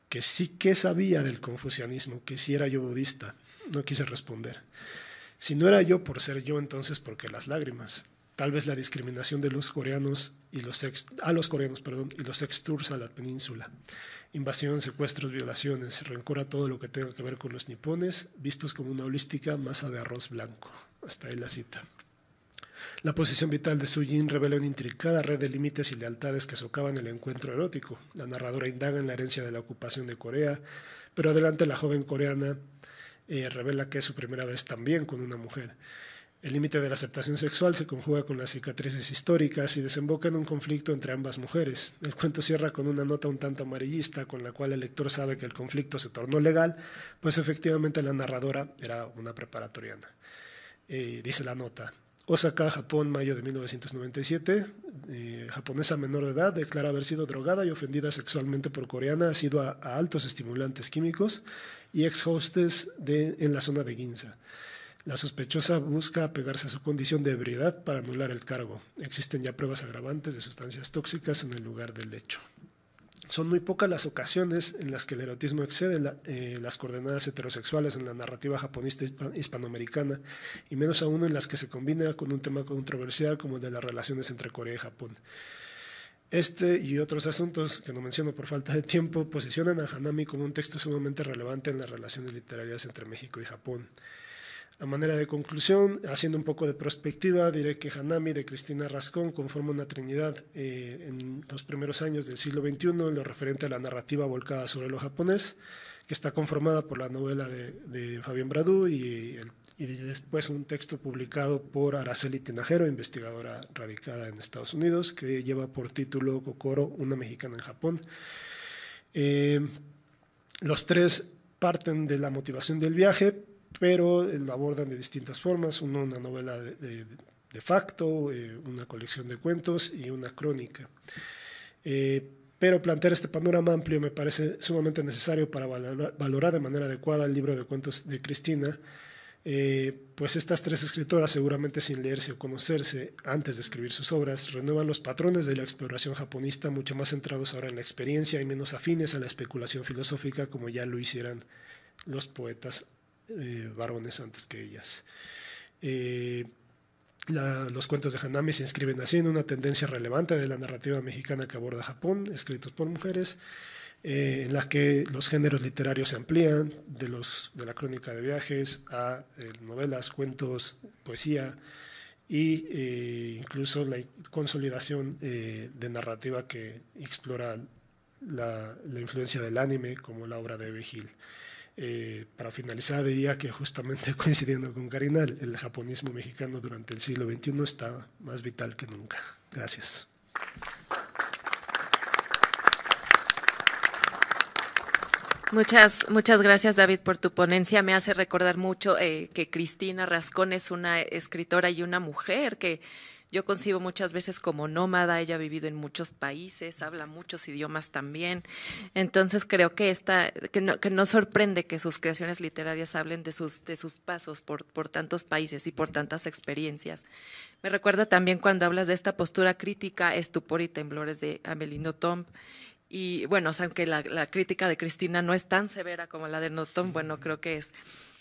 Que sí que sabía del confucianismo, que si era yo budista. No quise responder. Si no era yo por ser yo, entonces, ¿por qué las lágrimas? Tal vez la discriminación de los coreanos y los a los coreanos, y los ex-tours a la península. Invasión, secuestros, violaciones, rencor a todo lo que tenga que ver con los nipones, vistos como una holística masa de arroz blanco. Hasta ahí la cita. La posición vital de Su Jin revela una intrincada red de límites y lealtades que socavan el encuentro erótico. La narradora indaga en la herencia de la ocupación de Corea, pero adelante la joven coreana eh, revela que es su primera vez también con una mujer. El límite de la aceptación sexual se conjuga con las cicatrices históricas y desemboca en un conflicto entre ambas mujeres. El cuento cierra con una nota un tanto amarillista con la cual el lector sabe que el conflicto se tornó legal, pues efectivamente la narradora era una preparatoriana. Eh, dice la nota, Osaka, Japón, mayo de 1997. Eh, japonesa menor de edad declara haber sido drogada y ofendida sexualmente por coreana, ha sido a, altos estimulantes químicos y ex hostes en la zona de Ginza. La sospechosa busca apegarse a su condición de ebriedad para anular el cargo. Existen ya pruebas agravantes de sustancias tóxicas en el lugar del hecho. Son muy pocas las ocasiones en las que el erotismo excede eh, las coordenadas heterosexuales en la narrativa japonista hispanoamericana, y menos aún en las que se combina con un tema controversial como el de las relaciones entre Corea y Japón. Este y otros asuntos que no menciono por falta de tiempo posicionan a Hanami como un texto sumamente relevante en las relaciones literarias entre México y Japón. A manera de conclusión, haciendo un poco de perspectiva, diré que Hanami de Cristina Rascón conforma una trinidad eh, en los primeros años del siglo XXI en lo referente a la narrativa volcada sobre lo japonés, que está conformada por la novela de, Fabián Bradú y, después un texto publicado por Araceli Tinajero, investigadora radicada en Estados Unidos, que lleva por título Kokoro, una mexicana en Japón. Eh, los tres parten de la motivación del viaje, pero lo abordan de distintas formas, una novela de, de, facto, eh, una colección de cuentos y una crónica. Eh, pero plantear este panorama amplio me parece sumamente necesario para valorar, de manera adecuada el libro de cuentos de Cristina, eh, pues estas tres escritoras, seguramente sin leerse o conocerse antes de escribir sus obras, renuevan los patrones de la exploración japonista, mucho más centrados ahora en la experiencia y menos afines a la especulación filosófica como ya lo hicieran los poetas eh, varones antes que ellas. Eh, los cuentos de Hanami se inscriben así en una tendencia relevante de la narrativa mexicana que aborda Japón, escritos por mujeres, eh, en la que los géneros literarios se amplían, de, la crónica de viajes a novelas, cuentos, poesía e incluso la consolidación de narrativa que explora la, influencia del anime como la obra de Gil. Eh, para finalizar, diría que justamente coincidiendo con Karina, el, japonismo mexicano durante el siglo XXI está más vital que nunca. Gracias. Muchas, muchas gracias David por tu ponencia. Me hace recordar mucho eh, que Cristina Rascón es una escritora y una mujer que, yo concibo muchas veces como nómada, ella ha vivido en muchos países, habla muchos idiomas también. Entonces creo que esta, que no, sorprende que sus creaciones literarias hablen de sus, de sus pasos por, tantos países y por tantas experiencias. Me recuerda también cuando hablas de esta postura crítica, estupor y temblores de Amelino Tom. Y bueno, aunque la, crítica de Cristina no es tan severa como la de Notón, bueno, creo que es,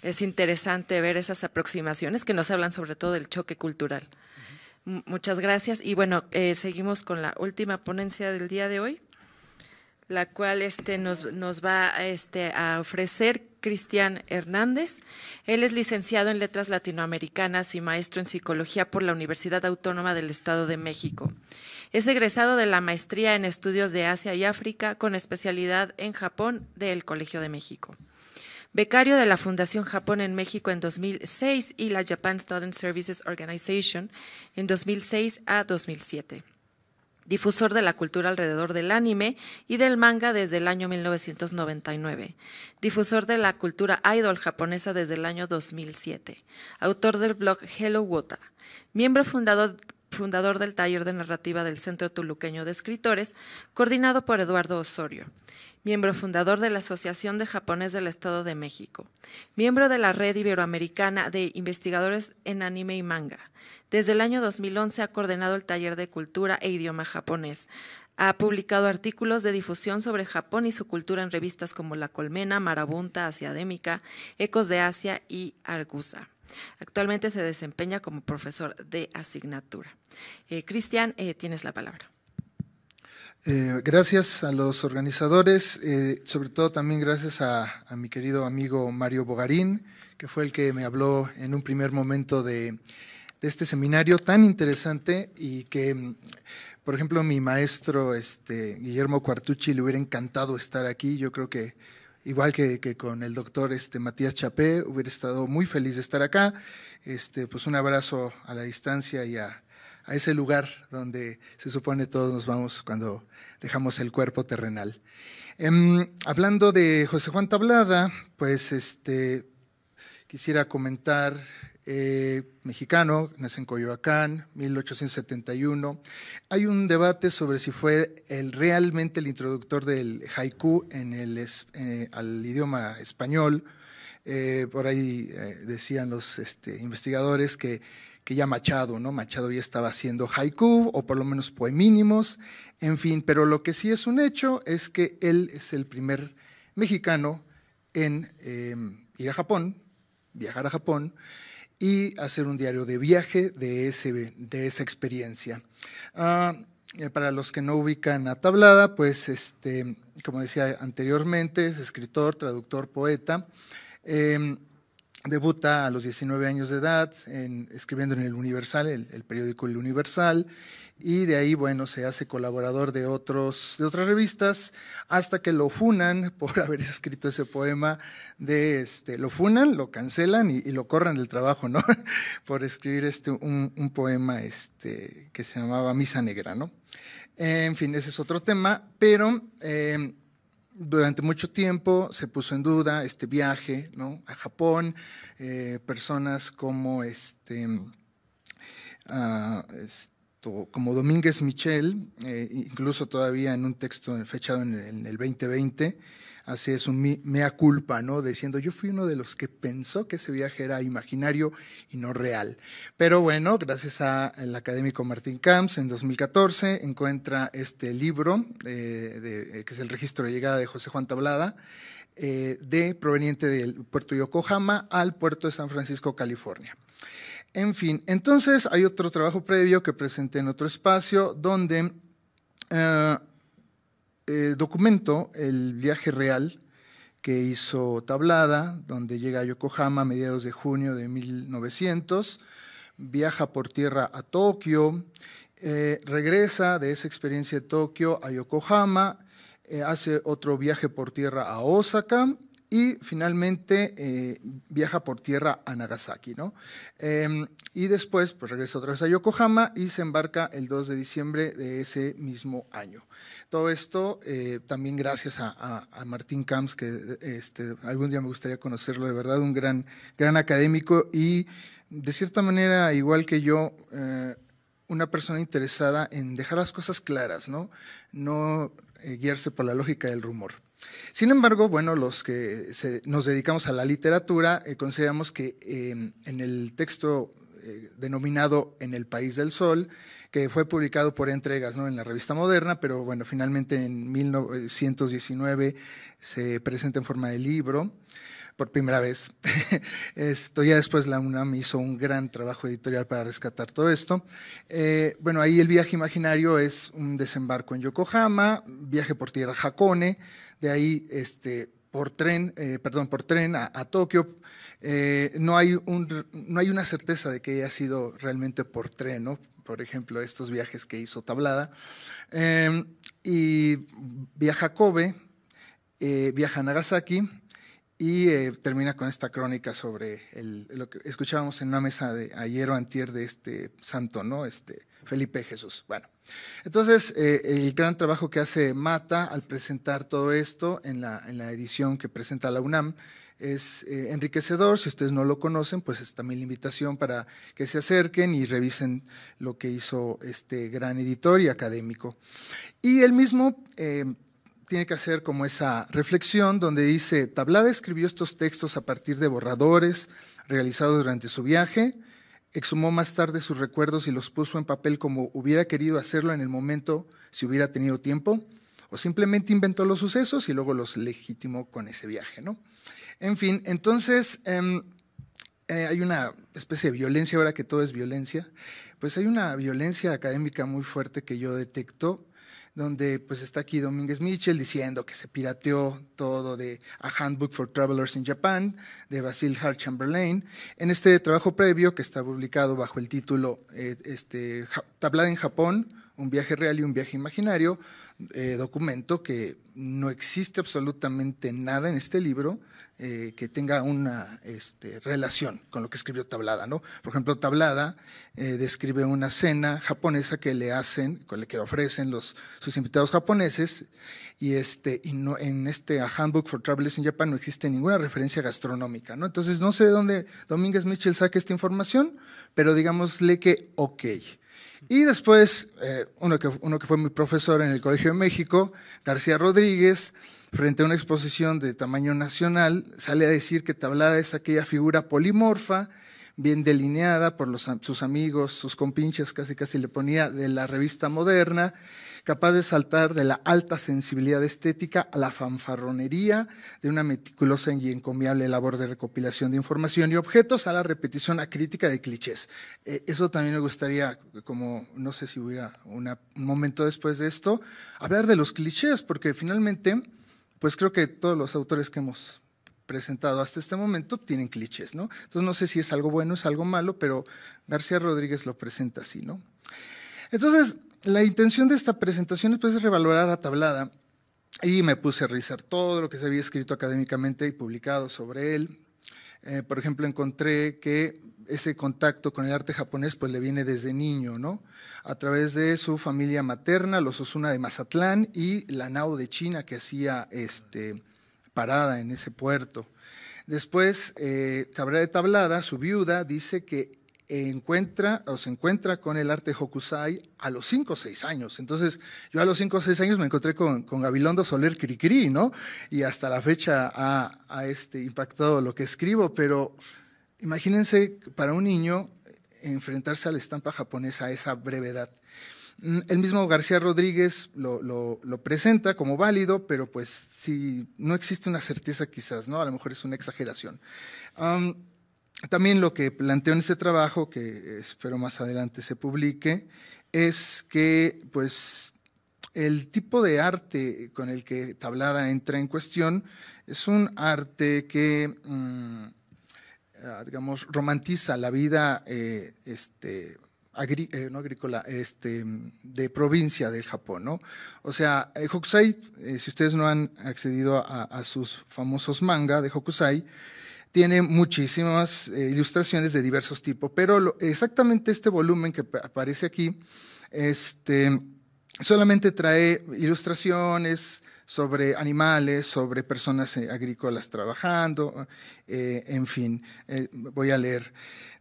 es interesante ver esas aproximaciones que nos hablan sobre todo del choque cultural. Muchas gracias. Y bueno, eh, seguimos con la última ponencia del día de hoy, la cual este, nos, nos va este, a ofrecer Cristian Hernández. Él es licenciado en Letras Latinoamericanas y maestro en Psicología por la Universidad Autónoma del Estado de México. Es egresado de la maestría en Estudios de Asia y África con especialidad en Japón del Colegio de México becario de la Fundación Japón en México en 2006 y la Japan Student Services Organization en 2006 a 2007 difusor de la cultura alrededor del anime y del manga desde el año 1999, difusor de la cultura idol japonesa desde el año 2007, autor del blog Hello Wota, miembro fundador, fundador del taller de narrativa del Centro Tuluqueño de Escritores, coordinado por Eduardo Osorio, miembro fundador de la Asociación de Japonés del Estado de México, miembro de la Red Iberoamericana de Investigadores en Anime y Manga. Desde el año 2011 ha coordinado el taller de cultura e idioma japonés. Ha publicado artículos de difusión sobre Japón y su cultura en revistas como La Colmena, Marabunta, Asiadémica, Ecos de Asia y Argusa. Actualmente se desempeña como profesor de asignatura. Eh, Cristian, eh, tienes la palabra. Eh, gracias a los organizadores, sobre todo también gracias a, mi querido amigo Mario Bogarín, que fue el que me habló en un primer momento de, este seminario tan interesante y que por ejemplo, mi maestro este, Guillermo Cuartucci le hubiera encantado estar aquí. Yo creo que igual que, con el doctor este, Matías Chapé, hubiera estado muy feliz de estar acá. Este, pues un abrazo a la distancia y a, ese lugar donde se supone todos nos vamos cuando dejamos el cuerpo terrenal. Em, hablando de José Juan Tablada, pues este, quisiera comentar eh, mexicano, nace en Coyoacán, 1871. Hay un debate sobre si fue realmente el introductor del haiku en el, eh, al idioma español. Eh, por ahí decían los este, investigadores que, ya Machado, ¿no? Machado ya estaba haciendo haiku o por lo menos poemínimos, en fin, pero lo que sí es un hecho es que él es el primer mexicano en em, ir a Japón, viajar a Japón, y hacer un diario de viaje de, de esa experiencia. Ah, eh, para los que no ubican a Tablada, pues este, como decía anteriormente, es escritor, traductor, poeta. Em, debuta a los 19 años de edad en, escribiendo en el Universal, el, periódico El Universal, y de ahí, bueno, se hace colaborador de, otros, de otras revistas hasta que lo funan por haber escrito ese poema de, este, lo funan, lo cancelan y, lo corran del trabajo, ¿no? por escribir este, un, poema este, que se llamaba Misa Negra, ¿no? En fin, ese es otro tema, pero... Em, durante mucho tiempo se puso en duda este viaje a Japón, eh, personas como este, ah, como Domínguez Michel, eh, incluso todavía en un texto fechado en el 2020, es un mea culpa, ¿no? Diciendo, yo fui uno de los que pensó que ese viaje era imaginario y no real. Pero bueno, gracias al académico Martín Camps, en 2014 encuentra este libro, eh, eh, que es el registro de llegada de José Juan Tablada, eh, de, proveniente del puerto de Yokohama al puerto de San Francisco, California. En fin, entonces hay otro trabajo previo que presenté en otro espacio donde... Eh, documento el viaje real que hizo Tablada, donde llega a Yokohama a mediados de junio de 1900, viaja por tierra a Tokio, eh, regresa de esa experiencia de Tokio a Yokohama, eh, hace otro viaje por tierra a Osaka y finalmente eh, viaja por tierra a Nagasaki. ¿no? Em, y después pues, regresa otra vez a Yokohama y se embarca el 2 de diciembre de ese mismo año. Todo esto eh, también gracias a, Martín Camps, que este, algún día me gustaría conocerlo, de verdad, un gran, gran académico y de cierta manera, igual que yo, eh, una persona interesada en dejar las cosas claras, no, no guiarse por la lógica del rumor. Sin embargo, bueno, los que nos dedicamos a la literatura eh, consideramos que em, en el texto eh, denominado En el País del Sol, que fue publicado por entregas en la revista moderna, pero bueno, finalmente en 1919 se presenta en forma de libro por primera vez. esto ya después la UNAM hizo un gran trabajo editorial para rescatar todo esto. Eh, bueno, ahí el viaje imaginario es un desembarco en Yokohama, viaje por tierra Hakone, de ahí este, por tren, eh, perdón, por tren a, Tokio, eh, no, hay un, no hay una certeza de que haya sido realmente por tren, ¿no? Por ejemplo, estos viajes que hizo Tablada. Em, y viaja a Kobe, eh, viaja a Nagasaki y termina con esta crónica sobre lo que escuchábamos en una mesa de ayer o antier de este santo, ¿no? Este Felipe Jesús. Bueno. Entonces, eh, el gran trabajo que hace Mata al presentar todo esto en la, en la edición que presenta la UNAM es eh, enriquecedor. Si ustedes no lo conocen, pues es también la invitación para que se acerquen y revisen lo que hizo este gran editor y académico. Y él mismo eh, tiene que hacer como esa reflexión donde dice, Tablada escribió estos textos a partir de borradores realizados durante su viaje Exhumó más tarde sus recuerdos y los puso en papel como hubiera querido hacerlo en el momento si hubiera tenido tiempo, o simplemente inventó los sucesos y luego los legitimó con ese viaje. ¿no? En fin, entonces em, eh, hay una especie de violencia, ahora que todo es violencia, pues hay una violencia académica muy fuerte que yo detecto donde pues está aquí Domínguez Mitchell diciendo que se pirateó todo de A Handbook for Travelers in Japan de Basil Hart Chamberlain. En este trabajo previo que está publicado bajo el título eh, este, Tablada en Japón, un viaje real y un viaje imaginario, eh, documento que no existe absolutamente nada en este libro eh, que tenga una este, relación con lo que escribió Tablada. ¿no? Por ejemplo, Tablada eh, describe una cena japonesa que le hacen, que le ofrecen los, sus invitados japoneses, y, este, y no, en este Handbook for Travelers in Japan no existe ninguna referencia gastronómica. ¿no? Entonces, no sé de dónde Domínguez Mitchell saca esta información, pero digámosle que ok. Y después, eh, uno, que, fue mi profesor en el Colegio de México, García Rodríguez, frente a una exposición de tamaño nacional, sale a decir que Tablada es aquella figura polimorfa, bien delineada por sus amigos, sus compinches, casi casi le ponía, de la revista moderna, capaz de saltar de la alta sensibilidad estética a la fanfarronería, de una meticulosa y encomiable labor de recopilación de información y objetos a la repetición acrítica de clichés. Eh, eso también me gustaría, como no sé si hubiera un momento después de esto, hablar de los clichés, porque finalmente, pues creo que todos los autores que hemos presentado hasta este momento tienen clichés, ¿no? Entonces no sé si es algo bueno, es algo malo, pero García Rodríguez lo presenta así, ¿no? Entonces, la intención de esta presentación es pues, revalorar a tablada y me puse a revisar todo lo que se había escrito académicamente y publicado sobre él. Eh, por ejemplo, encontré que ese contacto con el arte japonés pues le viene desde niño, ¿no? A través de su familia materna, los Osuna de Mazatlán y la Nao de China que hacía este, parada en ese puerto. Después, eh, Cabrera de Tablada, su viuda, dice que encuentra o se encuentra con el arte Hokusai a los 5 o 6 años. Entonces, yo a los 5 o 6 años me encontré con, con Gabilondo Soler Cricri, ¿no? Y hasta la fecha ha, este, impactado lo que escribo, pero imagínense para un niño enfrentarse a la estampa japonesa a esa brevedad. Mm, el mismo García Rodríguez lo, presenta como válido, pero pues si no existe una certeza quizás, ¿no? A lo mejor es una exageración también lo que planteo en este trabajo, que espero más adelante se publique, es que pues el tipo de arte con el que Tablada entra en cuestión es un arte que, mm, ah, digamos, romantiza la vida eh, este, eh, agrícola, este, de provincia del Japón. O sea, eh, Hokusai, si ustedes no han accedido a, a sus famosos manga de Hokusai, tiene muchísimas eh, ilustraciones de diversos tipos, pero exactamente este volumen que aparece aquí, este, solamente trae ilustraciones sobre animales, sobre personas eh, agrícolas trabajando, eh, en fin, eh, voy a leer.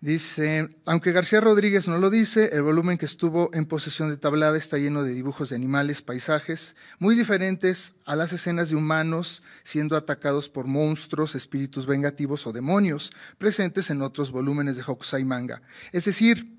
Dice, aunque García Rodríguez no lo dice, el volumen que estuvo en posesión de Tablada está lleno de dibujos de animales, paisajes, muy diferentes a las escenas de humanos siendo atacados por monstruos, espíritus vengativos o demonios, presentes en otros volúmenes de Hokusai Manga. Es decir,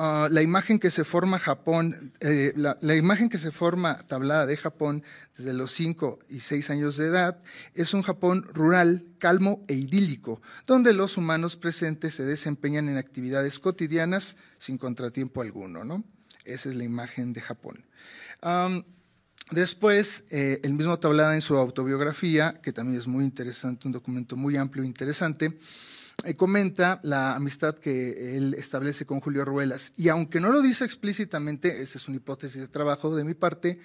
Ah, la imagen que se forma Japón, eh, la, imagen que se forma tablada de Japón desde los 5 y 6 años de edad es un Japón rural, calmo e idílico, donde los humanos presentes se desempeñan en actividades cotidianas sin contratiempo alguno. ¿no? Esa es la imagen de Japón. Después, eh, el mismo Tablada en su autobiografía, que también es muy interesante, un documento muy amplio e interesante, eh, comenta la amistad que él establece con Julio Ruelas. Y aunque no lo dice explícitamente, esa es una hipótesis de trabajo de mi parte,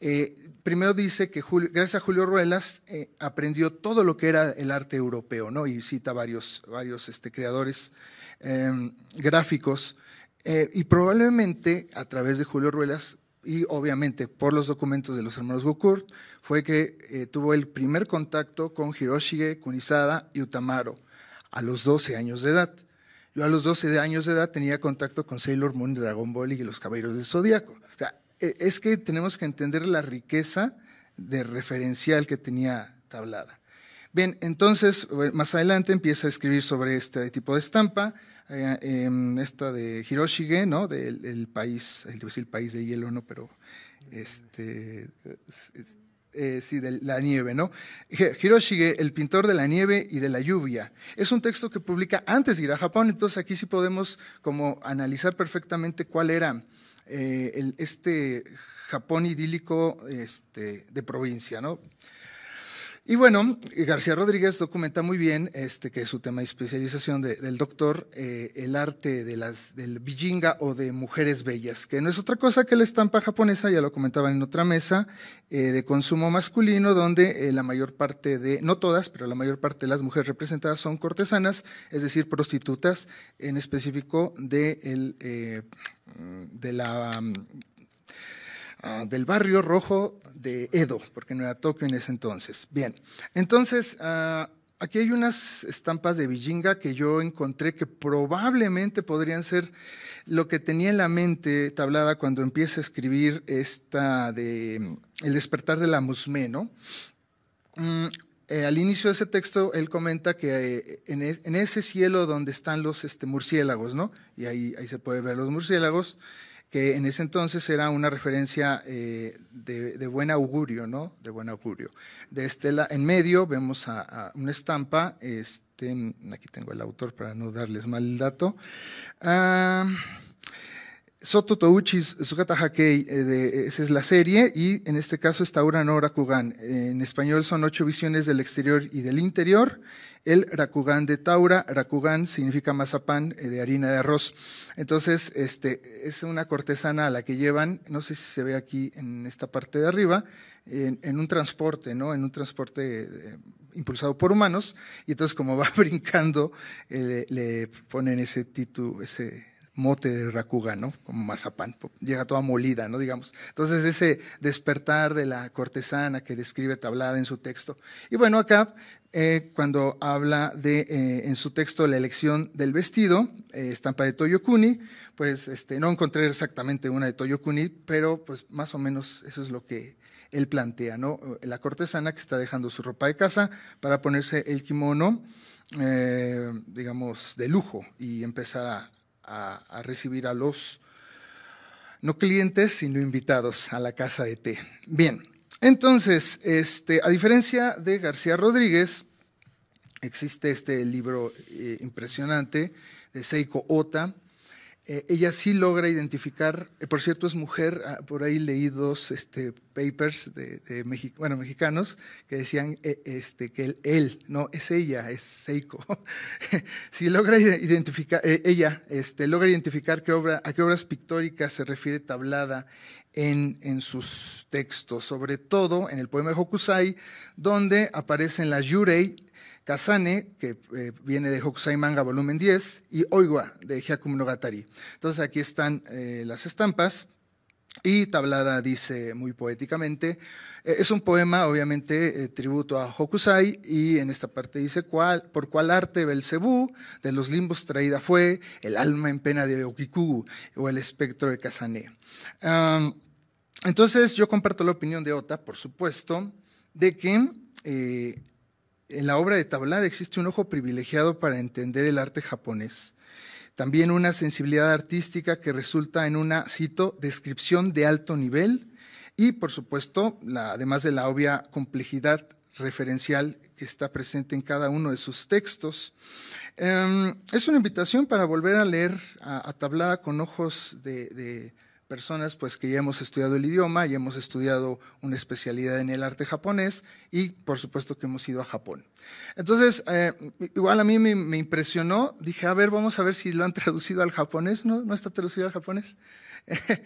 eh, primero dice que gracias a Julio Ruelas eh, aprendió todo lo que era el arte europeo, ¿no? y cita varios, varios este, creadores em, gráficos, y probablemente a través de Julio Ruelas y obviamente por los documentos de los hermanos Gokurt, fue que tuvo el primer contacto con Hiroshige, Kunisada y Utamaro a los 12 años de edad. Yo a los 12 años de edad tenía contacto con Sailor Moon, Dragon Ball y los Caballeros del Zodíaco. O sea, e, es que tenemos que entender la riqueza de referencial que tenía Tablada. Bien, entonces más adelante empieza a escribir sobre este tipo de estampa, eh, em, esta de Hiroshige, ¿no? Del el país, el, el país de hielo, ¿no? Pero este, eh, sí, de la nieve, ¿no? Hiroshige, el pintor de la nieve y de la lluvia. Es un texto que publica antes de ir a Japón, entonces aquí sí podemos como analizar perfectamente cuál era eh, este Japón idílico este, de provincia, ¿no? Y bueno, García Rodríguez documenta muy bien este, que su tema de especialización del doctor, eh, el arte de las, del bijinga o de mujeres bellas, que no es otra cosa que la estampa japonesa, ya lo comentaban en otra mesa, eh, de consumo masculino, donde eh, la mayor parte de, no todas, pero la mayor parte de las mujeres representadas son cortesanas, es decir, prostitutas, en específico de, el, de la Ah, del barrio rojo de Edo, porque no era Tokio en ese entonces. Bien, entonces ah, aquí hay unas estampas de Villinga que yo encontré que probablemente podrían ser lo que tenía en la mente Tablada cuando empieza a escribir esta de mm, El despertar de la musme. Mm, eh, al inicio de ese texto, él comenta que eh, en, ese cielo donde están los este, murciélagos, ¿no? Y ahí, ahí se puede ver los murciélagos, que en ese entonces era una referencia eh, de, buen augurio, ¿no? De buen augurio. De Estela, en medio vemos a, una estampa, este, aquí tengo el autor para no darles mal el dato. Ah, Soto Touchi Sugata Hakei, eh, esa es la serie, y en este caso está no Rakugan. En español son ocho visiones del exterior y del interior. El Rakugan de Taura, Rakugan significa mazapán eh, de harina de arroz. Entonces, este, es una cortesana a la que llevan, no sé si se ve aquí en esta parte de arriba, en, un transporte, ¿no? En un transporte eh, impulsado por humanos, y entonces como va brincando, le, ponen ese título, ese mote de rakuga, ¿no? Como mazapán, llega toda molida, ¿no? Digamos. Entonces, ese despertar de la cortesana que describe Tablada en su texto. Y bueno, acá, eh, cuando habla de, eh, en su texto, la elección del vestido, eh, estampa de Toyokuni, pues este, no encontré exactamente una de Toyokuni, pero pues más o menos eso es lo que él plantea, ¿no? La cortesana que está dejando su ropa de casa para ponerse el kimono. digamos, de lujo y empezar a, a, recibir a los, no clientes, sino invitados a la casa de té. Bien, entonces, este, a diferencia de García Rodríguez, existe este libro eh, impresionante de Seiko Ota, eh, ella sí logra identificar, eh, por cierto es mujer, ah, por ahí leí dos este, papers de, bueno, mexicanos que decían eh, este, que él, no, es ella, es Seiko. sí logra identificar, ella este, logra identificar qué obra, a qué obras pictóricas se refiere Tablada en, en sus textos, sobre todo en el poema de Hokusai, donde aparecen las yurei, Kazane, que eh, viene de Hokusai Manga volumen 10, y Oiwa, de Hyakum Nogatari. Entonces aquí están eh, las estampas. Y Tablada dice muy poéticamente, eh, es un poema obviamente tributo a Hokusai y en esta parte dice, por cuál arte Belcebú de los limbos traída fue el alma en pena de Okiku o el espectro de Kazane? entonces yo comparto la opinión de Ota, por supuesto, de que en la obra de Tablada existe un ojo privilegiado para entender el arte japonés. También una sensibilidad artística que resulta en una, cito, descripción de alto nivel y, por supuesto, además de la obvia complejidad referencial que está presente en cada uno de sus textos. Em, es una invitación para volver a leer a, Tablada con ojos de personas pues que ya hemos estudiado el idioma, ya hemos estudiado una especialidad en el arte japonés y por supuesto que hemos ido a Japón. Entonces, eh, igual a mí me, impresionó, dije, a ver, vamos a ver si lo han traducido al japonés, ¿no? ¿No está traducido al japonés? eh,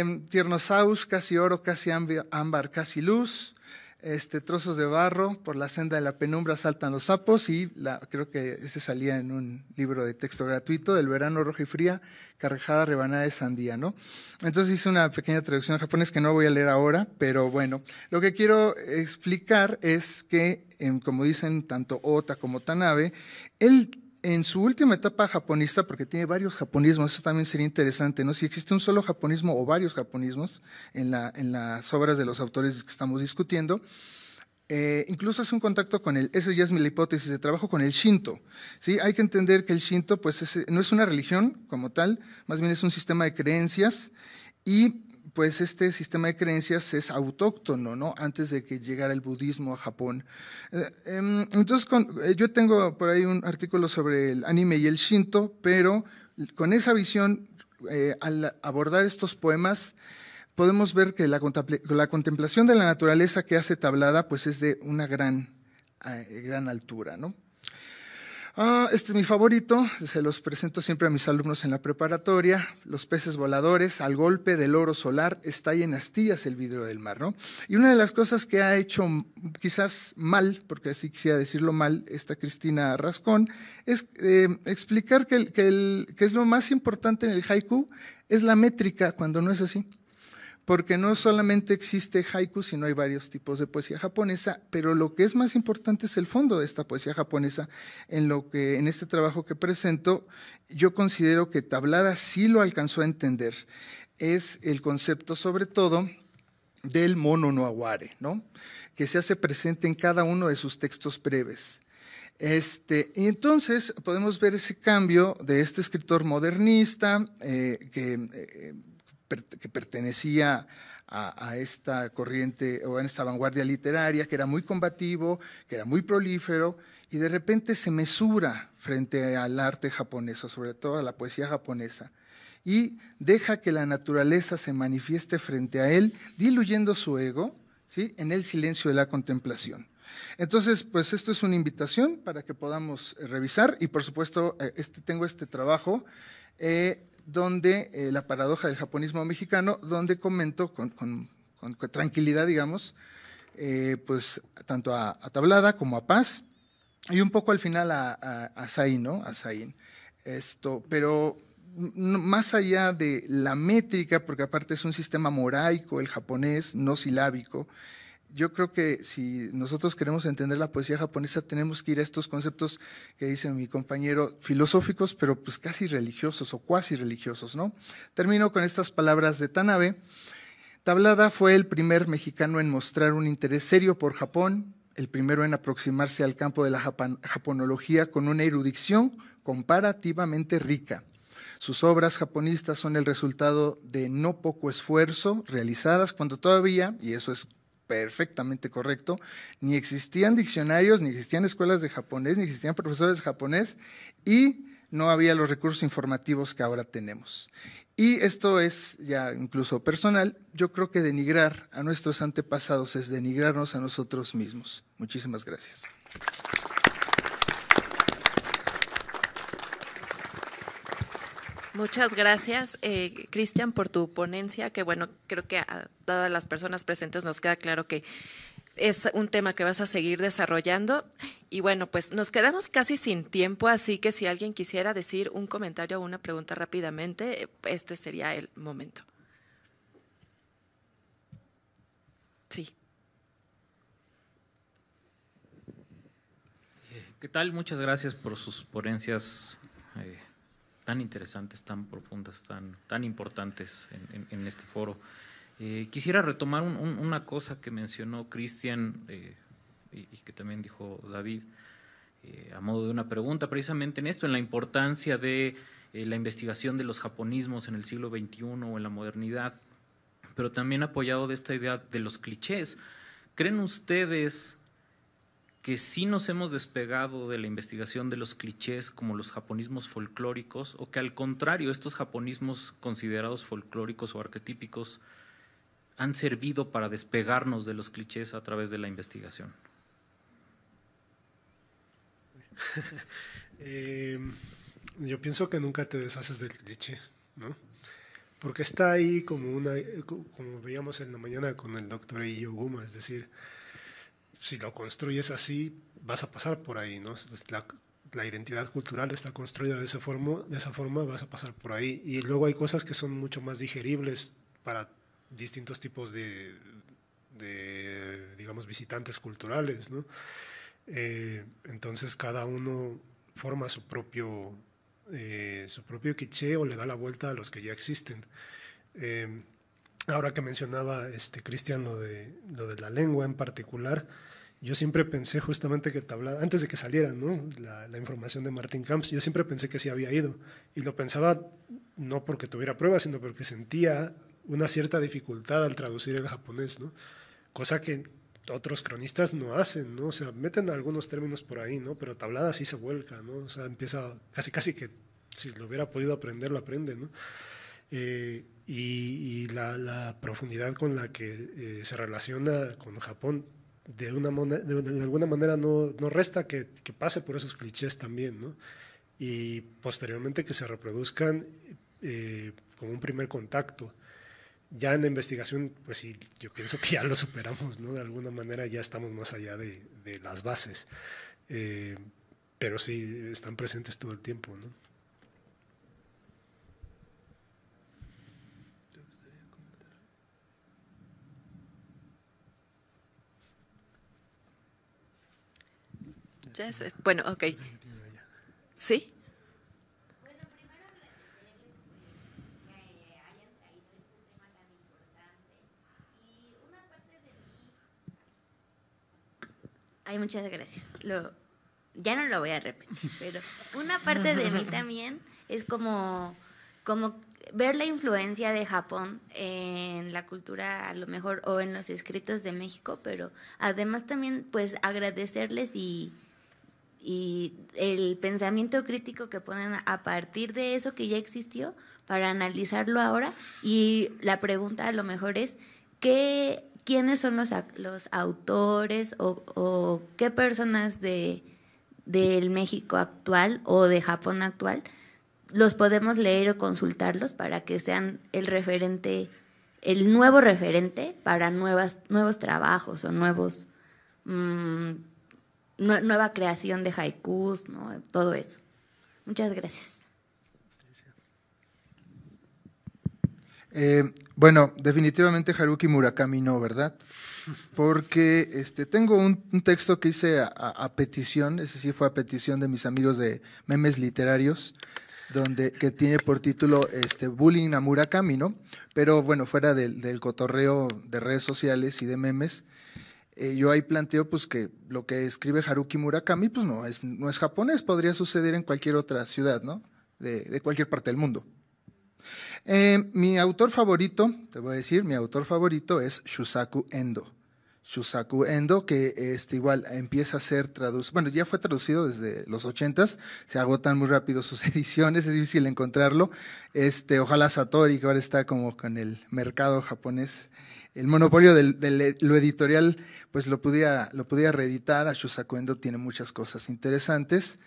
em, tiernosaus, casi oro, casi ámbar, casi luz, este, trozos de barro, por la senda de la penumbra saltan los sapos y creo que ese salía en un libro de texto gratuito del verano rojo y fría, carrejada rebanada de sandía, ¿no? Entonces hice una pequeña traducción en japonés que no voy a leer ahora, pero bueno, lo que quiero explicar es que, em, como dicen tanto Ota como Tanabe, el en su última etapa japonista, porque tiene varios japonismos, eso también sería interesante, ¿no? Si existe un solo japonismo o varios japonismos en, las obras de los autores que estamos discutiendo, eh, incluso hace un contacto con el, esa ya es mi hipótesis de trabajo con el Shinto. ¿sí? Hay que entender que el Shinto pues, no es una religión como tal, más bien es un sistema de creencias y pues este sistema de creencias es autóctono, ¿no? Antes de que llegara el budismo a Japón. Eh, em, entonces, eh, yo tengo por ahí un artículo sobre el anime y el shinto, pero con esa visión, eh, al abordar estos poemas, podemos ver que la, contemplación de la naturaleza que hace Tablada, pues es de una gran, gran altura, ¿no? Ah, este es mi favorito, se los presento siempre a mis alumnos en la preparatoria, los peces voladores, al golpe del oro solar, está en astillas el vidrio del mar, ¿no? Y una de las cosas que ha hecho quizás mal, porque así quisiera decirlo mal, esta Cristina Rascón, es eh, explicar que, que es lo más importante en el haiku, es la métrica, cuando no es así porque no solamente existe haiku, sino hay varios tipos de poesía japonesa, pero lo que es más importante es el fondo de esta poesía japonesa, en lo que en este trabajo que presento yo considero que Tablada sí lo alcanzó a entender. Es el concepto sobre todo del mono no aguare, ¿no? que se hace presente en cada uno de sus textos breves. Este, y entonces podemos ver ese cambio de este escritor modernista eh, que eh, que pertenecía a, esta corriente o en esta vanguardia literaria, que era muy combativo, que era muy prolífero, y de repente se mesura frente al arte japonés, o sobre todo a la poesía japonesa, y deja que la naturaleza se manifieste frente a él, diluyendo su ego ¿sí? en el silencio de la contemplación. Entonces, pues esto es una invitación para que podamos eh, revisar y por supuesto eh, este, tengo este trabajo eh, donde eh, la paradoja del japonismo mexicano, donde comento con, tranquilidad, digamos, eh, pues tanto a, Tablada como a Paz y un poco al final a, a, ¿no? A Esto, pero más allá de la métrica, porque aparte es un sistema moraico el japonés, no silábico, yo creo que si nosotros queremos entender la poesía japonesa, tenemos que ir a estos conceptos que dice mi compañero, filosóficos, pero pues casi religiosos o cuasi religiosos, ¿no? Termino con estas palabras de Tanabe. Tablada fue el primer mexicano en mostrar un interés serio por Japón, el primero en aproximarse al campo de la japonología con una erudición comparativamente rica. Sus obras japonistas son el resultado de no poco esfuerzo realizadas cuando todavía, y eso es perfectamente correcto, ni existían diccionarios, ni existían escuelas de japonés, ni existían profesores de japonés y no había los recursos informativos que ahora tenemos. Y esto es ya incluso personal, yo creo que denigrar a nuestros antepasados es denigrarnos a nosotros mismos. Muchísimas gracias. Muchas gracias, eh, Cristian, por tu ponencia, que bueno, creo que a todas las personas presentes nos queda claro que es un tema que vas a seguir desarrollando. Y bueno, pues nos quedamos casi sin tiempo, así que si alguien quisiera decir un comentario o una pregunta rápidamente, este sería el momento. Sí. ¿Qué tal? Muchas gracias por sus ponencias. Eh, tan interesantes, tan profundas, tan, tan importantes en, este foro. Eh, quisiera retomar una cosa que mencionó Cristian eh, y, que también dijo David eh, a modo de una pregunta, precisamente en esto, en la importancia de la investigación de los japonismos en el siglo XXI o en la modernidad, pero también apoyado de esta idea de los clichés. ¿Creen ustedes que sí nos hemos despegado de la investigación de los clichés como los japonismos folclóricos, o que al contrario, estos japonismos considerados folclóricos o arquetípicos han servido para despegarnos de los clichés a través de la investigación. Eh, yo pienso que nunca te deshaces del cliché, ¿no? Porque está ahí como una, eh, como veíamos en la mañana con el doctor Iyoguma, es decir, si lo construyes así, vas a pasar por ahí, La, identidad cultural está construida de esa, forma, de esa forma, vas a pasar por ahí. Y luego hay cosas que son mucho más digeribles para distintos tipos de, digamos, visitantes culturales, eh, entonces cada uno forma su propio, eh, su propio quiche le da la vuelta a los que ya existen. Eh, ahora que mencionaba este, Cristian lo de, lo de la lengua en particular, yo siempre pensé justamente que Tablada, antes de que saliera ¿no? la, información de Martin Camps, yo siempre pensé que sí había ido. Y lo pensaba no porque tuviera pruebas, sino porque sentía una cierta dificultad al traducir el japonés, ¿no? cosa que otros cronistas no hacen, ¿no? o sea, meten algunos términos por ahí, ¿no? pero Tablada sí se vuelca, ¿no? o sea, empieza casi casi que si lo hubiera podido aprender, lo aprende. ¿no? Eh, y, la, profundidad con la que eh, se relaciona con Japón de, alguna manera no, resta que, pase por esos clichés también, ¿no? Y posteriormente que se reproduzcan eh, como un primer contacto. Ya en la investigación, pues sí, yo pienso que ya lo superamos, ¿no? De alguna manera ya estamos más allá de, las bases. Eh, pero sí, están presentes todo el tiempo, ¿no? Ya Bueno, ok. ¿Sí? hay muchas gracias. Lo, ya no lo voy a repetir, pero una parte de mí también es como, como ver la influencia de Japón en la cultura a lo mejor o en los escritos de México, pero además también pues agradecerles y y el pensamiento crítico que ponen a partir de eso que ya existió para analizarlo ahora y la pregunta a lo mejor es ¿qué, quiénes son los, los autores o, qué personas de del México actual o de Japón actual los podemos leer o consultarlos para que sean el referente el nuevo referente para nuevas nuevos trabajos o nuevos mm, nueva creación de haikus, ¿no? todo eso. Muchas gracias. Eh, bueno, definitivamente Haruki Murakami no, ¿verdad? Porque este, tengo un, texto que hice a, petición, ese sí fue a petición de mis amigos de memes literarios, donde, que tiene por título este, Bullying a Murakami, ¿no? Pero bueno, fuera del cotorreo de redes sociales y de memes, eh, yo ahí planteo pues que lo que escribe Haruki Murakami pues no es, no es japonés, podría suceder en cualquier otra ciudad, ¿no? De, cualquier parte del mundo. Eh, mi autor favorito, te voy a decir, mi autor favorito es Shusaku Endo. Shusaku Endo, que este, igual empieza a ser traducido, bueno, ya fue traducido desde los 80 se agotan muy rápido sus ediciones, es difícil encontrarlo. Este, ojalá Satori, que ahora está como con el mercado japonés, el monopolio de eh, lo editorial, pues lo podía lo podía reeditar. tiene muchas cosas interesantes.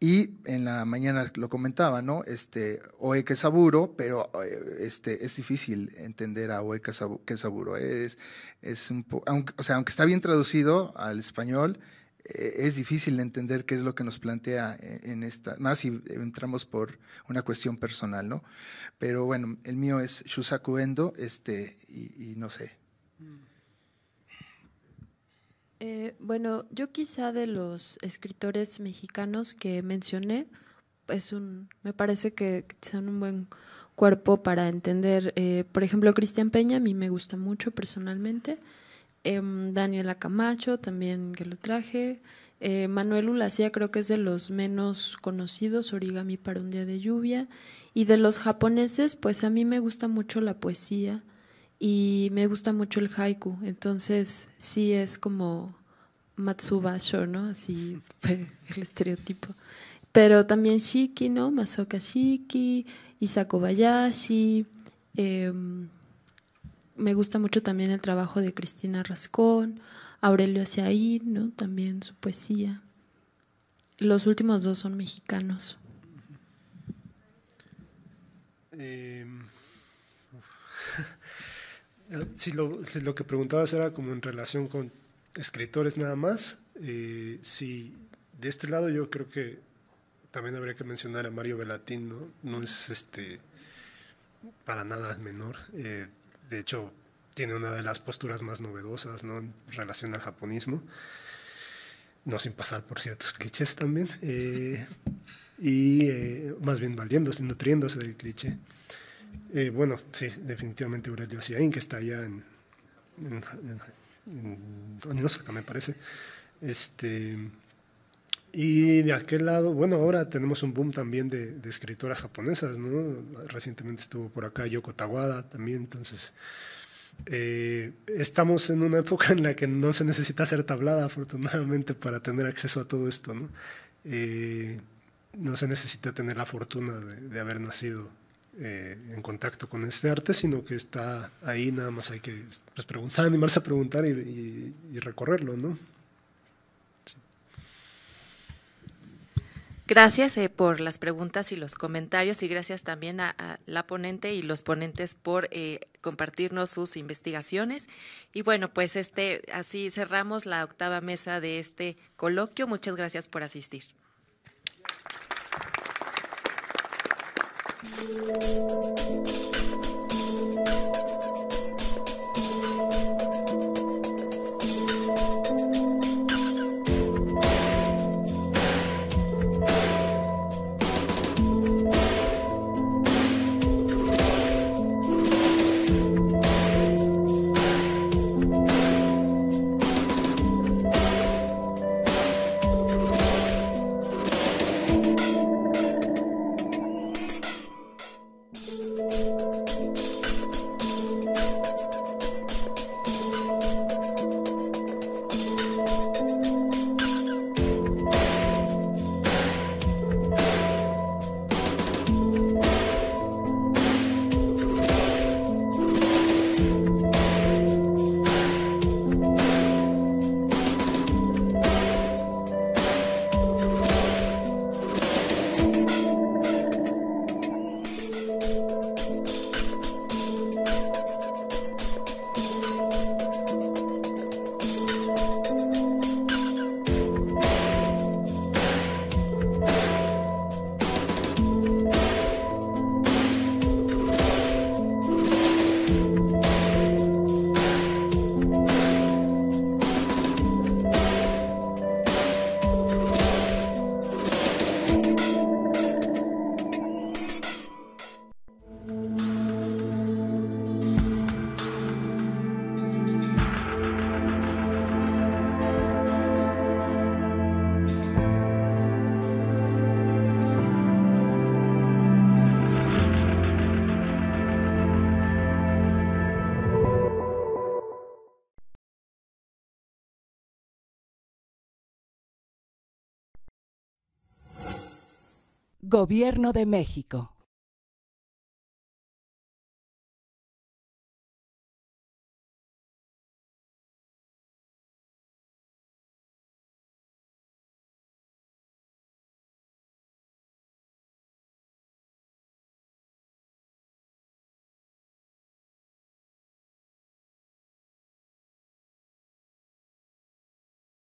Y en la mañana lo comentaba, ¿no? Este, Oe Saburo, pero eh, este, es difícil entender a Oe Kesaburo. Es, es un o sea, aunque está bien traducido al español, e-, es difícil entender qué es lo que nos plantea e-, en esta, más si entramos por una cuestión personal, ¿no? Pero bueno, el mío es Shusaku Endo, este, y, no sé. Mm. Eh, bueno, yo quizá de los escritores mexicanos que mencioné, es un, me parece que son un buen cuerpo para entender, eh, por ejemplo, Cristian Peña, a mí me gusta mucho personalmente. Daniel em, Daniela Camacho también que lo traje, eh, Manuel Ulacia, creo que es de los menos conocidos, Origami para un día de lluvia, y de los japoneses pues a mí me gusta mucho la poesía y me gusta mucho el haiku, entonces sí es como Matsubasho, ¿no? Así el estereotipo. Pero también Shiki, ¿no? Masoka Shiki, Isakobayashi, eh, em, me gusta mucho también el trabajo de Cristina Rascón, Aurelio Aceaín, ¿no? También su poesía. Los últimos dos son mexicanos. Em, si, lo, que preguntabas era como en relación con escritores nada más, eh, si de este lado yo creo que también habría que mencionar a Mario Velatín, ¿no? es este para nada menor. Eh, de hecho, tiene una de las posturas más novedosas ¿no? en relación al japonismo, no sin pasar por ciertos clichés también, eh, y eh, más bien valiéndose, nutriéndose del cliché. Eh, bueno, sí, definitivamente Aurelio Siain, que está allá en, en, en, me parece, este, y de aquel lado, bueno, ahora tenemos un boom también de, escritoras japonesas, ¿no? Recientemente estuvo por acá Yoko Tawada también, entonces eh, estamos en una época en la que no se necesita ser tablada, afortunadamente, para tener acceso a todo esto, ¿no? Eh, no se necesita tener la fortuna de, haber nacido eh, en contacto con este arte, sino que está ahí, nada más hay que pues, preguntar, animarse a preguntar y recorrerlo, ¿no? Gracias eh, por las preguntas y los comentarios y gracias también a, la ponente y los ponentes por eh, compartirnos sus investigaciones. Y bueno, pues este así cerramos la octava mesa de este coloquio. Muchas gracias por asistir. Gobierno de México.